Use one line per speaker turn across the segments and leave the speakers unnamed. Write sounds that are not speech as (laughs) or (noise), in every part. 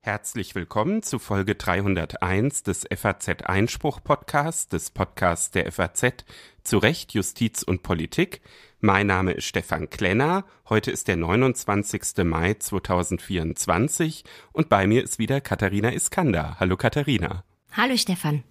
Herzlich willkommen zu Folge 301 des FAZ Einspruch Podcasts, des Podcasts der FAZ zu Recht, Justiz und Politik. Mein Name ist Stefan Klenner. Heute ist der 29. Mai 2024 und bei mir ist wieder Katharina Iskander. Hallo Katharina.
Hallo Stefan.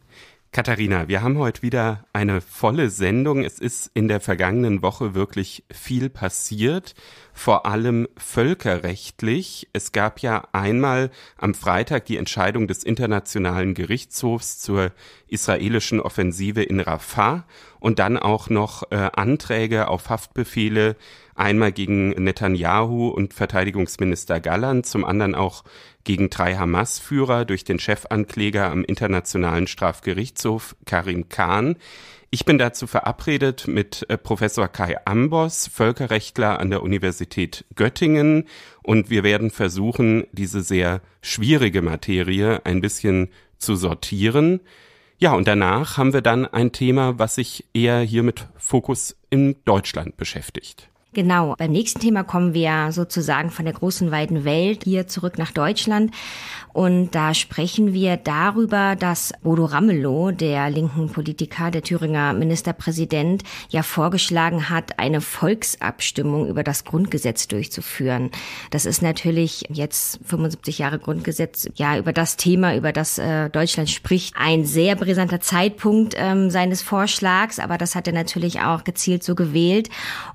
Katharina, wir haben heute wieder eine volle Sendung. Es ist in der vergangenen Woche wirklich viel passiert, vor allem völkerrechtlich. Es gab ja einmal am Freitag die Entscheidung des Internationalen Gerichtshofs zur israelischen Offensive in Rafah und dann auch noch äh, Anträge auf Haftbefehle, einmal gegen Netanyahu und Verteidigungsminister Galland, zum anderen auch gegen drei Hamas-Führer durch den Chefankläger am Internationalen Strafgerichtshof Karim Khan. Ich bin dazu verabredet mit äh, Professor Kai Ambos, Völkerrechtler an der Universität Göttingen, und wir werden versuchen, diese sehr schwierige Materie ein bisschen zu sortieren. Ja, und danach haben wir dann ein Thema, was sich eher hier mit Fokus in Deutschland beschäftigt.
Genau, beim nächsten Thema kommen wir sozusagen von der großen weiten Welt hier zurück nach Deutschland. Und da sprechen wir darüber, dass Bodo Ramelow, der linken Politiker, der Thüringer Ministerpräsident, ja vorgeschlagen hat, eine Volksabstimmung über das Grundgesetz durchzuführen. Das ist natürlich jetzt 75 Jahre Grundgesetz, ja, über das Thema, über das äh, Deutschland spricht, ein sehr brisanter Zeitpunkt ähm, seines Vorschlags, aber das hat er natürlich auch gezielt so gewählt.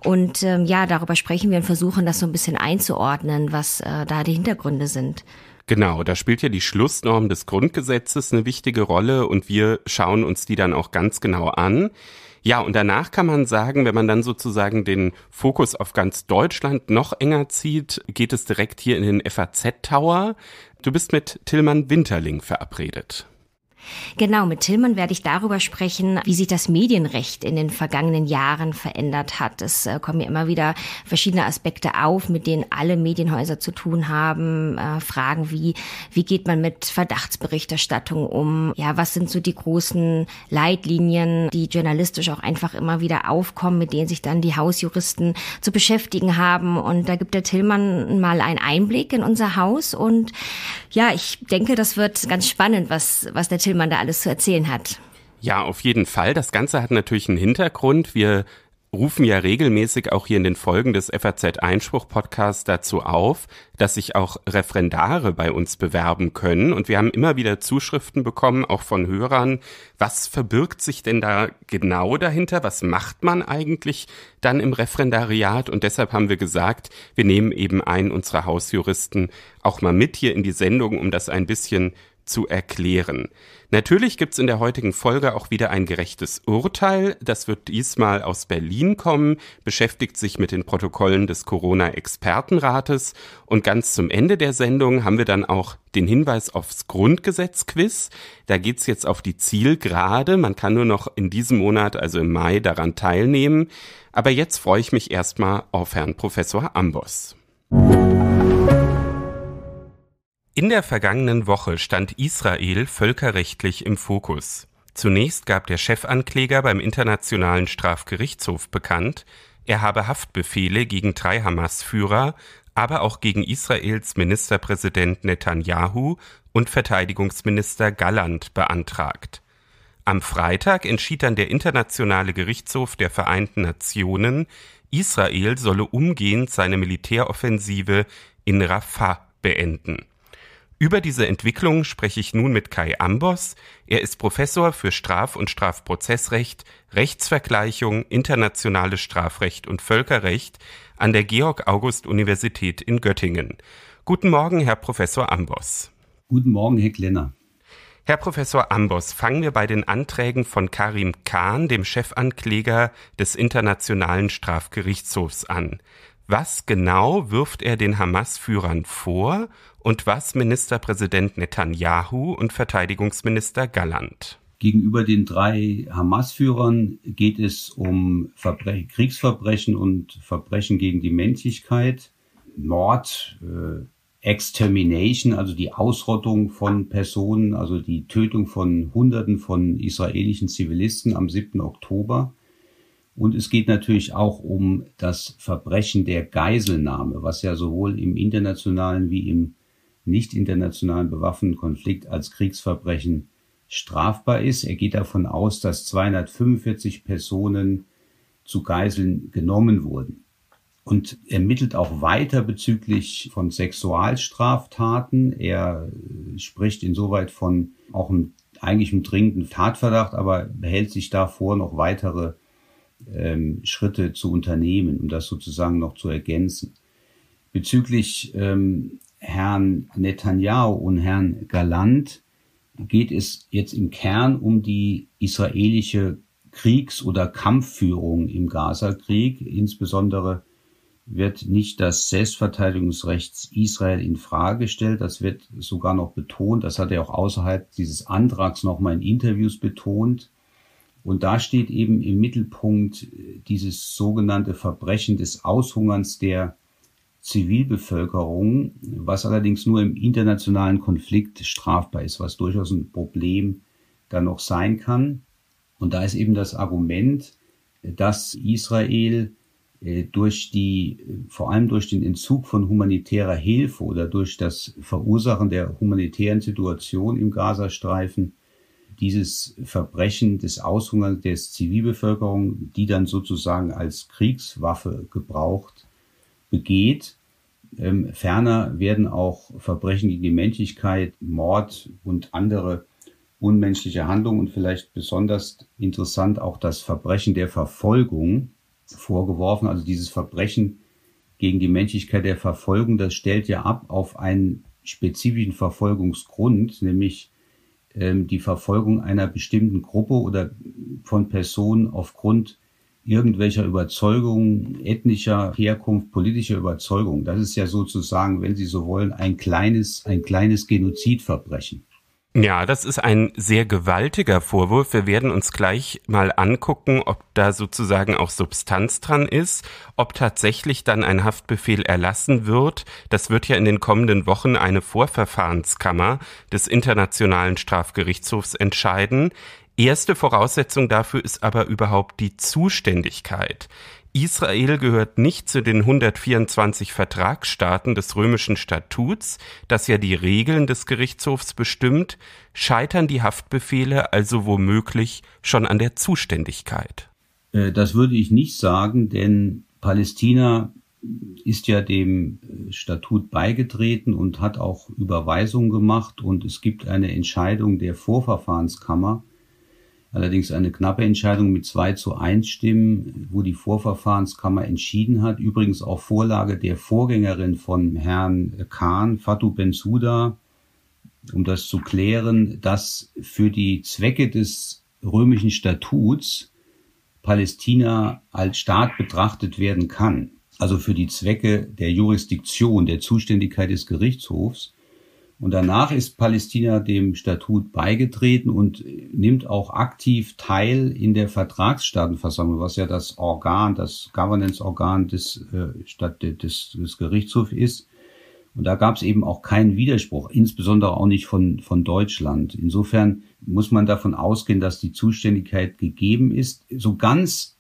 Und ähm, ja, darüber sprechen wir und versuchen das so ein bisschen einzuordnen, was äh, da die Hintergründe sind.
Genau, da spielt ja die Schlussnorm des Grundgesetzes eine wichtige Rolle und wir schauen uns die dann auch ganz genau an. Ja, und danach kann man sagen, wenn man dann sozusagen den Fokus auf ganz Deutschland noch enger zieht, geht es direkt hier in den FAZ Tower. Du bist mit Tillmann Winterling verabredet.
Genau, mit Tillmann werde ich darüber sprechen, wie sich das Medienrecht in den vergangenen Jahren verändert hat. Es äh, kommen ja immer wieder verschiedene Aspekte auf, mit denen alle Medienhäuser zu tun haben. Äh, Fragen wie, wie geht man mit Verdachtsberichterstattung um? Ja, was sind so die großen Leitlinien, die journalistisch auch einfach immer wieder aufkommen, mit denen sich dann die Hausjuristen zu beschäftigen haben? Und da gibt der Tillmann mal einen Einblick in unser Haus. Und ja, ich denke, das wird ganz spannend, was, was der Tillmann viel man da alles zu erzählen hat.
Ja, auf jeden Fall. Das Ganze hat natürlich einen Hintergrund. Wir rufen ja regelmäßig auch hier in den Folgen des FAZ Einspruch Podcasts dazu auf, dass sich auch Referendare bei uns bewerben können. Und wir haben immer wieder Zuschriften bekommen, auch von Hörern. Was verbirgt sich denn da genau dahinter? Was macht man eigentlich dann im Referendariat? Und deshalb haben wir gesagt, wir nehmen eben einen unserer Hausjuristen auch mal mit hier in die Sendung, um das ein bisschen zu erklären. Natürlich gibt es in der heutigen Folge auch wieder ein gerechtes Urteil. Das wird diesmal aus Berlin kommen, beschäftigt sich mit den Protokollen des Corona-Expertenrates. Und ganz zum Ende der Sendung haben wir dann auch den Hinweis aufs Grundgesetz-Quiz. Da geht es jetzt auf die Zielgerade. Man kann nur noch in diesem Monat, also im Mai, daran teilnehmen. Aber jetzt freue ich mich erstmal auf Herrn Professor Ambos. In der vergangenen Woche stand Israel völkerrechtlich im Fokus. Zunächst gab der Chefankläger beim Internationalen Strafgerichtshof bekannt, er habe Haftbefehle gegen drei Hamas-Führer, aber auch gegen Israels Ministerpräsident Netanyahu und Verteidigungsminister Galland beantragt. Am Freitag entschied dann der Internationale Gerichtshof der Vereinten Nationen, Israel solle umgehend seine Militäroffensive in Rafah beenden. Über diese Entwicklung spreche ich nun mit Kai Ambos. Er ist Professor für Straf- und Strafprozessrecht, Rechtsvergleichung, internationales Strafrecht und Völkerrecht an der Georg-August-Universität in Göttingen. Guten Morgen, Herr Professor Ambos. Guten Morgen, Herr Klenner. Herr Professor Ambos, fangen wir bei den Anträgen von Karim Khan, dem Chefankläger des Internationalen Strafgerichtshofs, an. Was genau wirft er den Hamas-Führern vor und was Ministerpräsident Netanyahu und Verteidigungsminister Galland.
Gegenüber den drei Hamas-Führern geht es um Verbre Kriegsverbrechen und Verbrechen gegen die Menschlichkeit, Mord, äh, Extermination, also die Ausrottung von Personen, also die Tötung von Hunderten von israelischen Zivilisten am 7. Oktober. Und es geht natürlich auch um das Verbrechen der Geiselnahme, was ja sowohl im internationalen wie im nicht internationalen bewaffneten Konflikt als Kriegsverbrechen strafbar ist. Er geht davon aus, dass 245 Personen zu Geiseln genommen wurden und ermittelt auch weiter bezüglich von Sexualstraftaten. Er äh, spricht insoweit von auch einem, eigentlich einem dringenden Tatverdacht, aber behält sich davor, noch weitere ähm, Schritte zu unternehmen, um das sozusagen noch zu ergänzen. Bezüglich ähm, Herrn Netanyahu und Herrn Galant geht es jetzt im Kern um die israelische Kriegs- oder Kampfführung im Gazakrieg. Insbesondere wird nicht das Selbstverteidigungsrecht Israel in Frage gestellt. Das wird sogar noch betont. Das hat er auch außerhalb dieses Antrags nochmal in Interviews betont. Und da steht eben im Mittelpunkt dieses sogenannte Verbrechen des Aushungerns der Zivilbevölkerung, was allerdings nur im internationalen Konflikt strafbar ist, was durchaus ein Problem dann noch sein kann. Und da ist eben das Argument, dass Israel äh, durch die, vor allem durch den Entzug von humanitärer Hilfe oder durch das Verursachen der humanitären Situation im Gazastreifen, dieses Verbrechen des Aushungerns der Zivilbevölkerung, die dann sozusagen als Kriegswaffe gebraucht begeht. Ähm, ferner werden auch Verbrechen gegen die Menschlichkeit, Mord und andere unmenschliche Handlungen und vielleicht besonders interessant auch das Verbrechen der Verfolgung vorgeworfen. Also dieses Verbrechen gegen die Menschlichkeit der Verfolgung, das stellt ja ab auf einen spezifischen Verfolgungsgrund, nämlich ähm, die Verfolgung einer bestimmten Gruppe oder von Personen aufgrund irgendwelcher Überzeugung, ethnischer Herkunft, politischer Überzeugung. Das ist ja sozusagen, wenn Sie so wollen, ein kleines, ein kleines Genozidverbrechen.
Ja, das ist ein sehr gewaltiger Vorwurf. Wir werden uns gleich mal angucken, ob da sozusagen auch Substanz dran ist, ob tatsächlich dann ein Haftbefehl erlassen wird. Das wird ja in den kommenden Wochen eine Vorverfahrenskammer des Internationalen Strafgerichtshofs entscheiden. Erste Voraussetzung dafür ist aber überhaupt die Zuständigkeit. Israel gehört nicht zu den 124 Vertragsstaaten des römischen Statuts, das ja die Regeln des Gerichtshofs bestimmt, scheitern die Haftbefehle also womöglich schon an der Zuständigkeit.
Äh, das würde ich nicht sagen, denn Palästina ist ja dem äh, Statut beigetreten und hat auch Überweisungen gemacht und es gibt eine Entscheidung der Vorverfahrenskammer, Allerdings eine knappe Entscheidung mit 2 zu 1 Stimmen, wo die Vorverfahrenskammer entschieden hat. Übrigens auch Vorlage der Vorgängerin von Herrn Kahn, Fatou Bensouda, um das zu klären, dass für die Zwecke des römischen Statuts Palästina als Staat betrachtet werden kann. Also für die Zwecke der Jurisdiktion, der Zuständigkeit des Gerichtshofs. Und danach ist Palästina dem Statut beigetreten und äh, nimmt auch aktiv teil in der Vertragsstaatenversammlung, was ja das Organ, das Governance-Organ des, äh, des, des Gerichtshofs ist. Und da gab es eben auch keinen Widerspruch, insbesondere auch nicht von, von Deutschland. Insofern muss man davon ausgehen, dass die Zuständigkeit gegeben ist. So ganz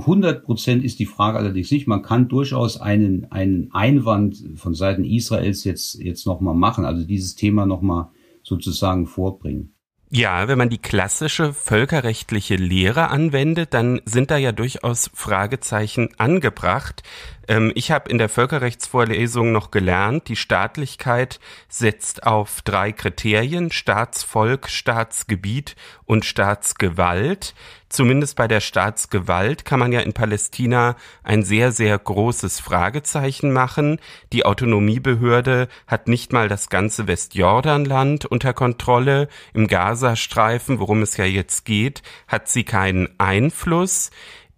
100 Prozent ist die Frage allerdings nicht. Man kann durchaus einen, einen Einwand von Seiten Israels jetzt, jetzt nochmal machen, also dieses Thema nochmal sozusagen vorbringen.
Ja, wenn man die klassische völkerrechtliche Lehre anwendet, dann sind da ja durchaus Fragezeichen angebracht. Ähm, ich habe in der Völkerrechtsvorlesung noch gelernt, die Staatlichkeit setzt auf drei Kriterien, Staatsvolk, Staatsgebiet und Staatsgewalt. Zumindest bei der Staatsgewalt kann man ja in Palästina ein sehr, sehr großes Fragezeichen machen. Die Autonomiebehörde hat nicht mal das ganze Westjordanland unter Kontrolle. Im Gazastreifen, worum es ja jetzt geht, hat sie keinen Einfluss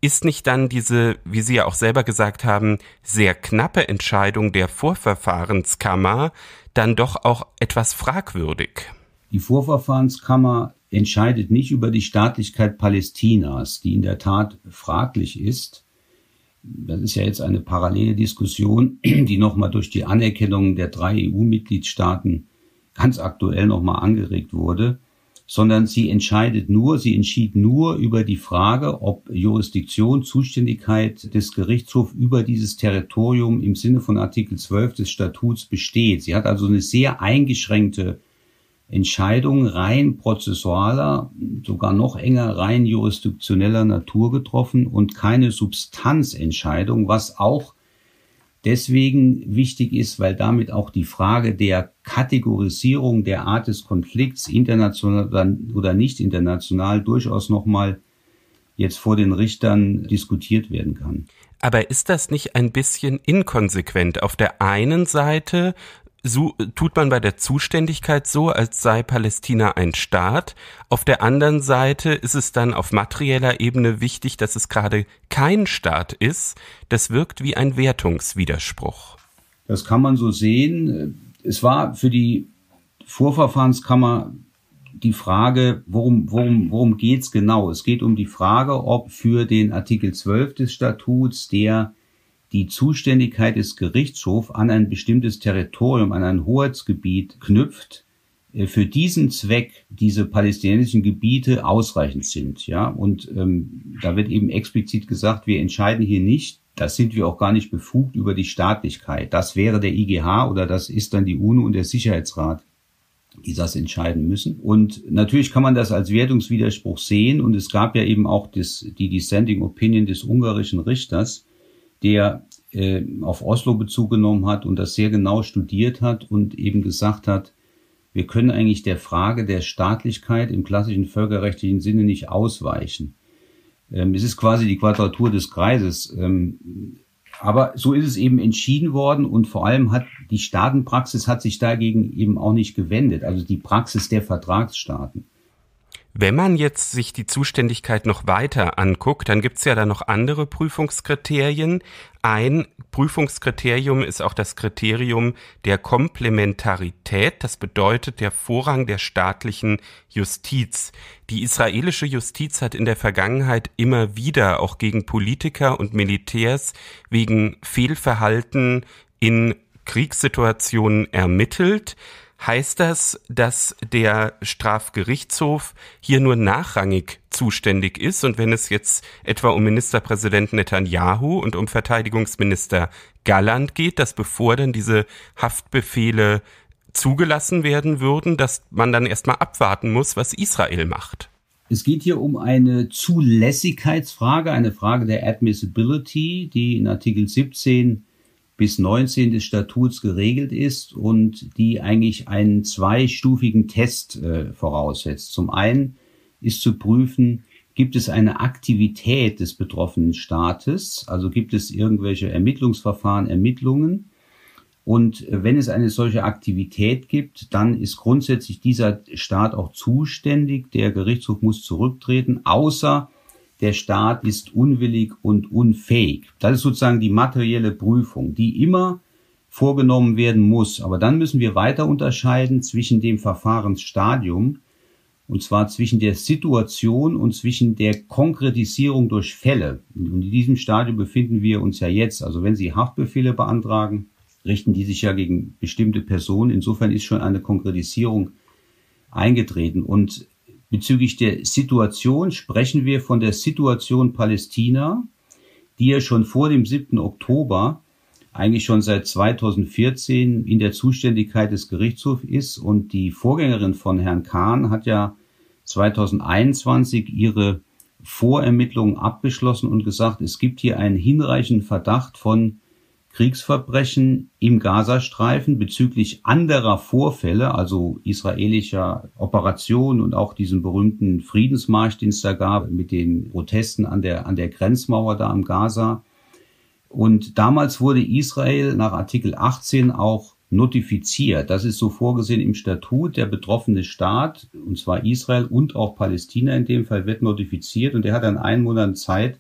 ist nicht dann diese, wie Sie ja auch selber gesagt haben, sehr knappe Entscheidung der Vorverfahrenskammer dann doch auch etwas fragwürdig?
Die Vorverfahrenskammer entscheidet nicht über die Staatlichkeit Palästinas, die in der Tat fraglich ist. Das ist ja jetzt eine parallele Diskussion, die nochmal durch die Anerkennung der drei EU-Mitgliedstaaten ganz aktuell nochmal angeregt wurde sondern sie entscheidet nur, sie entschied nur über die Frage, ob Jurisdiktion, Zuständigkeit des Gerichtshofs über dieses Territorium im Sinne von Artikel 12 des Statuts besteht. Sie hat also eine sehr eingeschränkte Entscheidung rein prozessualer, sogar noch enger rein jurisdiktioneller Natur getroffen und keine Substanzentscheidung, was auch deswegen wichtig ist, weil damit auch die Frage der Kategorisierung der Art des Konflikts international oder nicht international durchaus nochmal jetzt vor den Richtern diskutiert werden kann.
Aber ist das nicht ein bisschen inkonsequent? Auf der einen Seite so, tut man bei der Zuständigkeit so, als sei Palästina ein Staat. Auf der anderen Seite ist es dann auf materieller Ebene wichtig, dass es gerade kein Staat ist. Das wirkt wie ein Wertungswiderspruch.
Das kann man so sehen. Es war für die Vorverfahrenskammer die Frage, worum, worum, worum geht es genau? Es geht um die Frage, ob für den Artikel 12 des Statuts, der die Zuständigkeit des Gerichtshofs an ein bestimmtes Territorium, an ein Hoheitsgebiet knüpft, äh, für diesen Zweck diese palästinensischen Gebiete ausreichend sind. Ja, und ähm, da wird eben explizit gesagt, wir entscheiden hier nicht, das sind wir auch gar nicht befugt über die Staatlichkeit. Das wäre der IGH oder das ist dann die UNO und der Sicherheitsrat, die das entscheiden müssen. Und natürlich kann man das als Wertungswiderspruch sehen. Und es gab ja eben auch das, die Dissenting Opinion des ungarischen Richters, der äh, auf Oslo Bezug genommen hat und das sehr genau studiert hat und eben gesagt hat, wir können eigentlich der Frage der Staatlichkeit im klassischen völkerrechtlichen Sinne nicht ausweichen. Ähm, es ist quasi die Quadratur des Kreises. Ähm, aber so ist es eben entschieden worden und vor allem hat die Staatenpraxis hat sich dagegen eben auch nicht gewendet, also die Praxis der Vertragsstaaten.
Wenn man jetzt sich die Zuständigkeit noch weiter anguckt, dann gibt's ja da noch andere Prüfungskriterien. Ein Prüfungskriterium ist auch das Kriterium der Komplementarität. Das bedeutet der Vorrang der staatlichen Justiz. Die israelische Justiz hat in der Vergangenheit immer wieder auch gegen Politiker und Militärs wegen Fehlverhalten in Kriegssituationen ermittelt. Heißt das, dass der Strafgerichtshof hier nur nachrangig zuständig ist und wenn es jetzt etwa um Ministerpräsident Netanyahu und um Verteidigungsminister Galland geht, dass bevor dann diese Haftbefehle zugelassen werden würden, dass man dann erstmal abwarten muss, was Israel macht?
Es geht hier um eine Zulässigkeitsfrage, eine Frage der Admissibility, die in Artikel 17 bis 19 des Statuts geregelt ist und die eigentlich einen zweistufigen Test äh, voraussetzt. Zum einen ist zu prüfen, gibt es eine Aktivität des betroffenen Staates, also gibt es irgendwelche Ermittlungsverfahren, Ermittlungen. Und äh, wenn es eine solche Aktivität gibt, dann ist grundsätzlich dieser Staat auch zuständig. Der Gerichtshof muss zurücktreten, außer der Staat ist unwillig und unfähig. Das ist sozusagen die materielle Prüfung, die immer vorgenommen werden muss. Aber dann müssen wir weiter unterscheiden zwischen dem Verfahrensstadium, und zwar zwischen der Situation und zwischen der Konkretisierung durch Fälle. Und in diesem Stadium befinden wir uns ja jetzt. Also wenn Sie Haftbefehle beantragen, richten die sich ja gegen bestimmte Personen. Insofern ist schon eine Konkretisierung eingetreten. Und Bezüglich der Situation sprechen wir von der Situation Palästina, die ja schon vor dem 7. Oktober eigentlich schon seit 2014 in der Zuständigkeit des Gerichtshofs ist. Und die Vorgängerin von Herrn Kahn hat ja 2021 ihre Vorermittlungen abgeschlossen und gesagt, es gibt hier einen hinreichenden Verdacht von Kriegsverbrechen im Gazastreifen bezüglich anderer Vorfälle, also israelischer Operationen und auch diesen berühmten Friedensmarsch, den es da gab, mit den Protesten an der, an der Grenzmauer da am Gaza. Und damals wurde Israel nach Artikel 18 auch notifiziert. Das ist so vorgesehen im Statut. Der betroffene Staat, und zwar Israel und auch Palästina in dem Fall, wird notifiziert und er hat dann einen Monat Zeit,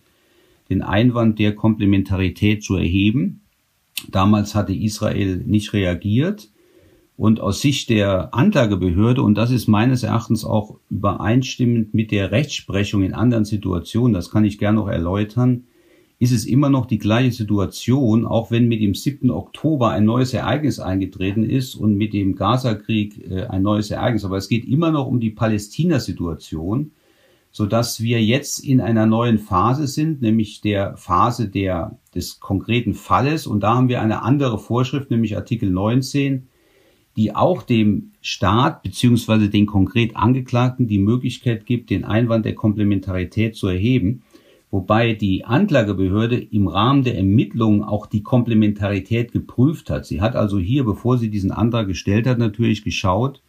den Einwand der Komplementarität zu erheben. Damals hatte Israel nicht reagiert. Und aus Sicht der Anklagebehörde, und das ist meines Erachtens auch übereinstimmend mit der Rechtsprechung in anderen Situationen, das kann ich gerne noch erläutern, ist es immer noch die gleiche Situation, auch wenn mit dem 7. Oktober ein neues Ereignis eingetreten ist und mit dem Gazakrieg äh, ein neues Ereignis. Aber es geht immer noch um die Palästina-Situation sodass wir jetzt in einer neuen Phase sind, nämlich der Phase der, des konkreten Falles. Und da haben wir eine andere Vorschrift, nämlich Artikel 19, die auch dem Staat beziehungsweise den konkret Angeklagten die Möglichkeit gibt, den Einwand der Komplementarität zu erheben, wobei die Anklagebehörde im Rahmen der Ermittlungen auch die Komplementarität geprüft hat. Sie hat also hier, bevor sie diesen Antrag gestellt hat, natürlich geschaut,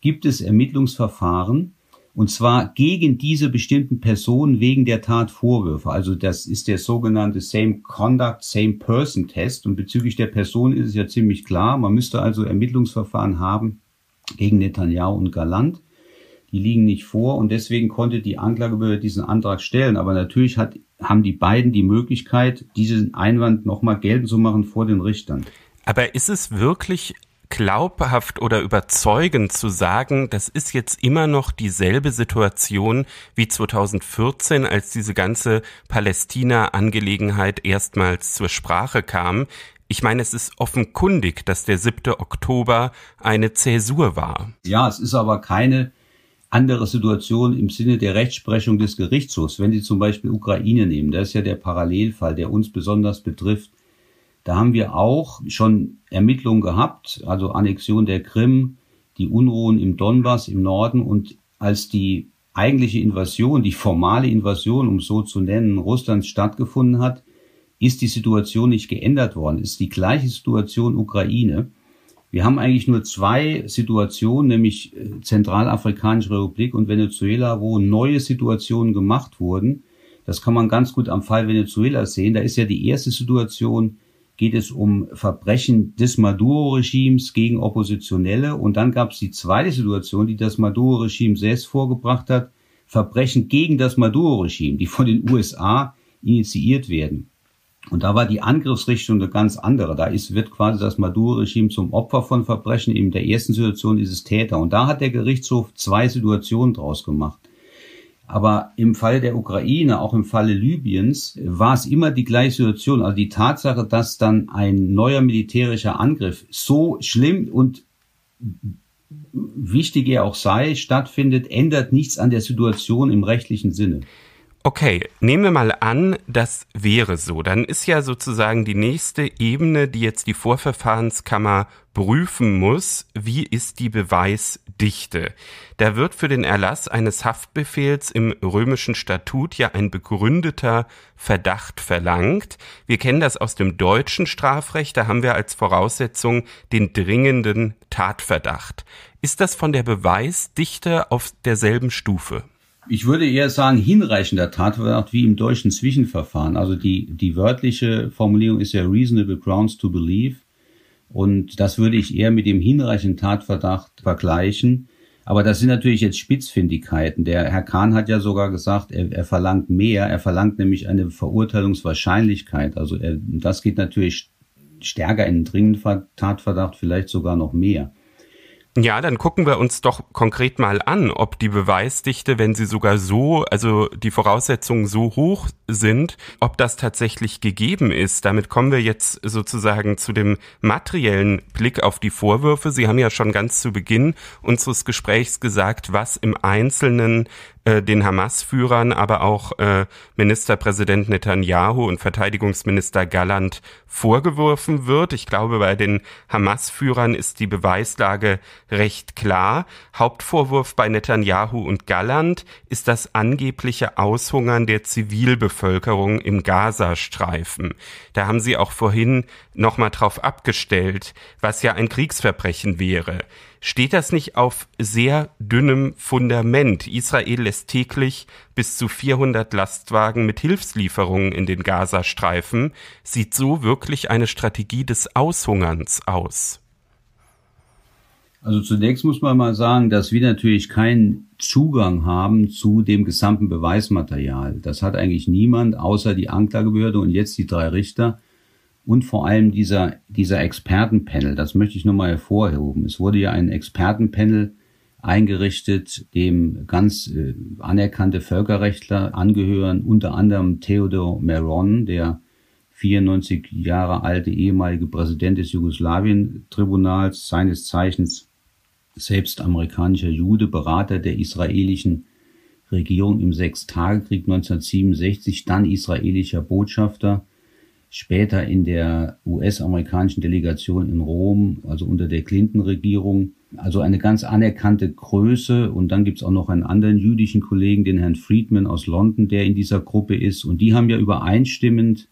gibt es Ermittlungsverfahren, und zwar gegen diese bestimmten Personen wegen der Tat Vorwürfe. Also das ist der sogenannte Same Conduct, Same Person Test und bezüglich der Person ist es ja ziemlich klar, man müsste also Ermittlungsverfahren haben gegen Netanyahu und Galant. Die liegen nicht vor und deswegen konnte die Anklagebehörde diesen Antrag stellen. Aber natürlich hat, haben die beiden die Möglichkeit, diesen Einwand nochmal geltend zu machen vor den Richtern.
Aber ist es wirklich glaubhaft oder überzeugend zu sagen, das ist jetzt immer noch dieselbe Situation wie 2014, als diese ganze Palästina-Angelegenheit erstmals zur Sprache kam. Ich meine, es ist offenkundig, dass der 7. Oktober eine Zäsur war.
Ja, es ist aber keine andere Situation im Sinne der Rechtsprechung des Gerichtshofs. Wenn Sie zum Beispiel Ukraine nehmen, das ist ja der Parallelfall, der uns besonders betrifft, da haben wir auch schon Ermittlungen gehabt, also Annexion der Krim, die Unruhen im Donbass im Norden und als die eigentliche Invasion, die formale Invasion, um es so zu nennen, Russlands stattgefunden hat, ist die Situation nicht geändert worden. Ist die gleiche Situation Ukraine. Wir haben eigentlich nur zwei Situationen, nämlich äh, Zentralafrikanische Republik und Venezuela, wo neue Situationen gemacht wurden. Das kann man ganz gut am Fall Venezuela sehen. Da ist ja die erste Situation geht es um Verbrechen des Maduro-Regimes gegen Oppositionelle. Und dann gab es die zweite Situation, die das Maduro-Regime selbst vorgebracht hat, Verbrechen gegen das Maduro-Regime, die von den USA initiiert werden. Und da war die Angriffsrichtung eine ganz andere. Da ist, wird quasi das Maduro-Regime zum Opfer von Verbrechen. In der ersten Situation ist es Täter. Und da hat der Gerichtshof zwei Situationen draus gemacht. Aber im Falle der Ukraine, auch im Falle Libyens, war es immer die gleiche Situation. Also die Tatsache, dass dann ein neuer militärischer Angriff so schlimm und wichtig er auch sei, stattfindet, ändert nichts an der Situation im rechtlichen Sinne. Okay, nehmen wir mal
an, das wäre so. Dann ist ja sozusagen die nächste Ebene, die jetzt die Vorverfahrenskammer prüfen muss, wie ist die Beweisdichte. Da wird für den Erlass eines Haftbefehls im römischen Statut ja ein begründeter Verdacht verlangt. Wir kennen das aus dem deutschen Strafrecht, da haben wir als Voraussetzung den dringenden Tatverdacht. Ist das von der Beweisdichte
auf derselben Stufe? ich würde eher sagen, hinreichender Tatverdacht wie im deutschen Zwischenverfahren. Also die, die wörtliche Formulierung ist ja reasonable grounds to believe. Und das würde ich eher mit dem hinreichenden Tatverdacht vergleichen. Aber das sind natürlich jetzt Spitzfindigkeiten. Der Herr Kahn hat ja sogar gesagt, er, er verlangt mehr. Er verlangt nämlich eine Verurteilungswahrscheinlichkeit. Also er, das geht natürlich stärker in den dringenden Tatverdacht, vielleicht sogar noch mehr.
Ja, dann gucken wir uns doch konkret mal an, ob die Beweisdichte, wenn sie sogar so, also die Voraussetzungen so hoch sind, ob das tatsächlich gegeben ist. Damit kommen wir jetzt sozusagen zu dem materiellen Blick auf die Vorwürfe. Sie haben ja schon ganz zu Beginn unseres Gesprächs gesagt, was im Einzelnen äh, den Hamas-Führern, aber auch äh, Ministerpräsident Netanyahu und Verteidigungsminister Galland vorgeworfen wird. Ich glaube, bei den Hamas-Führern ist die Beweislage recht klar. Hauptvorwurf bei Netanyahu und Galland ist das angebliche Aushungern der Zivilbevölkerung im Gazastreifen. Da haben sie auch vorhin nochmal drauf abgestellt, was ja ein Kriegsverbrechen wäre steht das nicht auf sehr dünnem Fundament? Israel lässt täglich bis zu 400 Lastwagen mit Hilfslieferungen in den Gazastreifen. Sieht so wirklich eine Strategie des Aushungerns
aus? Also zunächst muss man mal sagen, dass wir natürlich keinen Zugang haben zu dem gesamten Beweismaterial. Das hat eigentlich niemand außer die Anklagebehörde und jetzt die drei Richter und vor allem dieser, dieser Expertenpanel, das möchte ich nochmal hervorheben. Es wurde ja ein Expertenpanel eingerichtet, dem ganz äh, anerkannte Völkerrechtler angehören, unter anderem Theodor Meron, der 94 Jahre alte ehemalige Präsident des Jugoslawien-Tribunals, seines Zeichens selbst amerikanischer Jude, Berater der israelischen Regierung im Sechstagekrieg 1967, dann israelischer Botschafter später in der US-amerikanischen Delegation in Rom, also unter der Clinton-Regierung. Also eine ganz anerkannte Größe. Und dann gibt's auch noch einen anderen jüdischen Kollegen, den Herrn Friedman aus London, der in dieser Gruppe ist. Und die haben ja übereinstimmend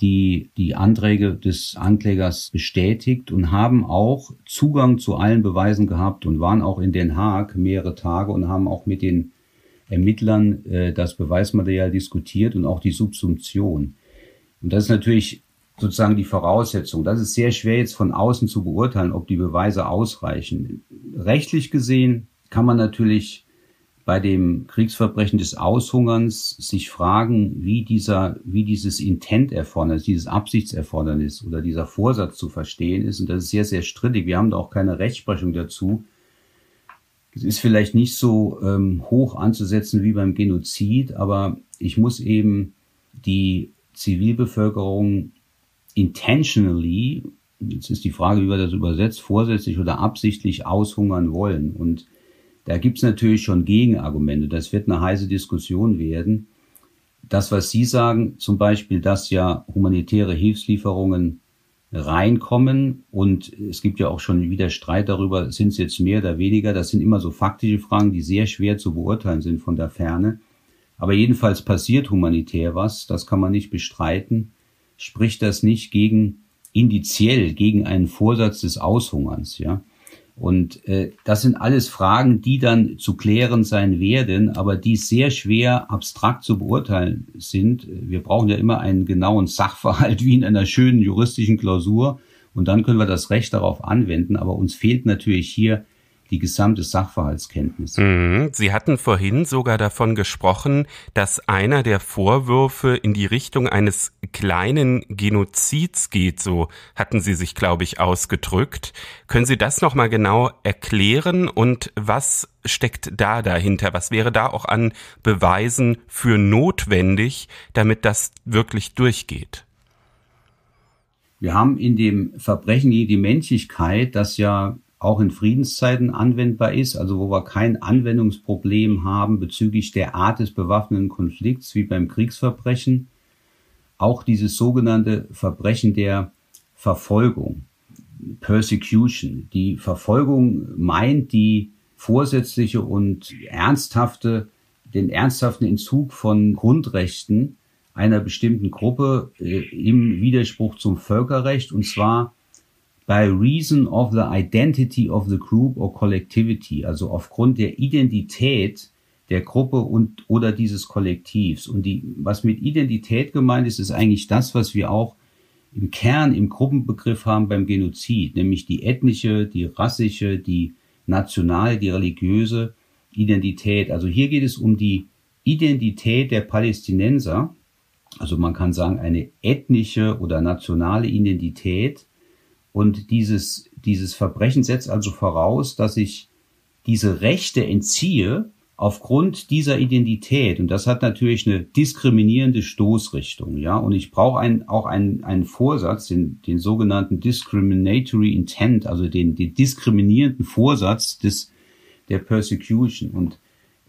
die, die Anträge des Anklägers bestätigt und haben auch Zugang zu allen Beweisen gehabt und waren auch in Den Haag mehrere Tage und haben auch mit den Ermittlern äh, das Beweismaterial diskutiert und auch die Subsumption. Und das ist natürlich sozusagen die Voraussetzung. Das ist sehr schwer jetzt von außen zu beurteilen, ob die Beweise ausreichen. Rechtlich gesehen kann man natürlich bei dem Kriegsverbrechen des Aushungerns sich fragen, wie dieser, wie dieses Intent-Erfordernis, dieses Absichtserfordernis oder dieser Vorsatz zu verstehen ist. Und das ist sehr, sehr strittig. Wir haben da auch keine Rechtsprechung dazu. Es ist vielleicht nicht so ähm, hoch anzusetzen wie beim Genozid, aber ich muss eben die Zivilbevölkerung intentionally, jetzt ist die Frage, wie wir das übersetzt, vorsätzlich oder absichtlich aushungern wollen. Und da gibt's natürlich schon Gegenargumente. Das wird eine heiße Diskussion werden. Das, was Sie sagen, zum Beispiel, dass ja humanitäre Hilfslieferungen reinkommen und es gibt ja auch schon wieder Streit darüber, sind es jetzt mehr oder weniger. Das sind immer so faktische Fragen, die sehr schwer zu beurteilen sind von der Ferne. Aber jedenfalls passiert humanitär was, das kann man nicht bestreiten, spricht das nicht gegen indiziell gegen einen Vorsatz des Aushungerns, ja. Und äh, das sind alles Fragen, die dann zu klären sein werden, aber die sehr schwer abstrakt zu beurteilen sind. Wir brauchen ja immer einen genauen Sachverhalt (laughs) wie in einer schönen juristischen Klausur und dann können wir das Recht darauf anwenden. Aber uns fehlt natürlich hier die gesamte Sachverhaltskenntnis. Mhm.
Sie hatten vorhin sogar davon gesprochen, dass einer der Vorwürfe in die Richtung eines kleinen Genozids geht, so hatten Sie sich, glaube ich, ausgedrückt. Können Sie das nochmal genau erklären und was steckt da dahinter? Was wäre da auch an Beweisen für notwendig, damit das wirklich durchgeht?
Wir haben in dem Verbrechen die Menschlichkeit, das ja auch in Friedenszeiten anwendbar ist, also wo wir kein Anwendungsproblem haben bezüglich der Art des bewaffneten Konflikts wie beim Kriegsverbrechen, auch dieses sogenannte Verbrechen der Verfolgung, Persecution. Die Verfolgung meint die vorsätzliche und ernsthafte, den ernsthaften Entzug von Grundrechten einer bestimmten Gruppe äh, im Widerspruch zum Völkerrecht und zwar by reason of the identity of the group or collectivity, also aufgrund der Identität der Gruppe und oder dieses Kollektivs. Und die, was mit Identität gemeint ist, ist eigentlich das, was wir auch im Kern im Gruppenbegriff haben beim Genozid, nämlich die ethnische, die rassische, die nationale, die religiöse Identität. Also hier geht es um die Identität der Palästinenser, also man kann sagen eine ethnische oder nationale Identität, und dieses, dieses Verbrechen setzt also voraus, dass ich diese Rechte entziehe aufgrund dieser Identität. Und das hat natürlich eine diskriminierende Stoßrichtung, ja. Und ich brauche einen, auch einen, einen Vorsatz, den, den sogenannten discriminatory intent, also den, den diskriminierenden Vorsatz des, der Persecution. Und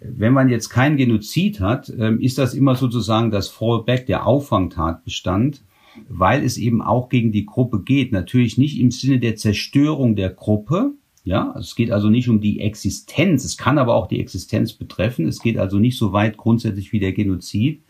wenn man jetzt keinen Genozid hat, ähm, ist das immer sozusagen das Fallback, der Auffangtatbestand weil es eben auch gegen die Gruppe geht. Natürlich nicht im Sinne der Zerstörung der Gruppe. Ja, es geht also nicht um die Existenz. Es kann aber auch die Existenz betreffen. Es geht also nicht so weit grundsätzlich wie der Genozid.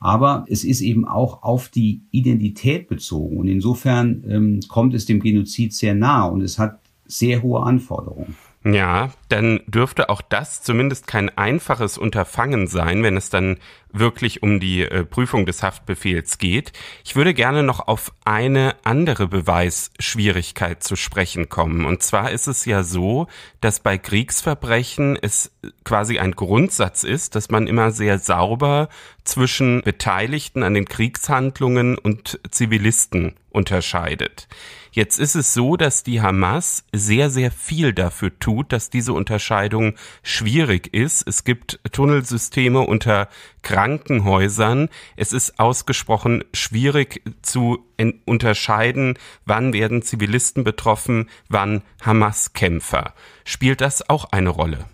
Aber es ist eben auch auf die Identität bezogen. Und insofern ähm, kommt es dem Genozid sehr nah und es hat sehr hohe Anforderungen.
Ja, dann dürfte auch das zumindest kein einfaches Unterfangen sein, wenn es dann wirklich um die äh, Prüfung des Haftbefehls geht. Ich würde gerne noch auf eine andere Beweisschwierigkeit zu sprechen kommen. Und zwar ist es ja so, dass bei Kriegsverbrechen es quasi ein Grundsatz ist, dass man immer sehr sauber zwischen Beteiligten an den Kriegshandlungen und Zivilisten unterscheidet. Jetzt ist es so, dass die Hamas sehr, sehr viel dafür tut, dass diese Unterscheidung schwierig ist. Es gibt Tunnelsysteme unter Krankenhäusern. Es ist ausgesprochen schwierig zu unterscheiden, wann werden Zivilisten betroffen, wann Hamas-Kämpfer. Spielt das auch eine Rolle?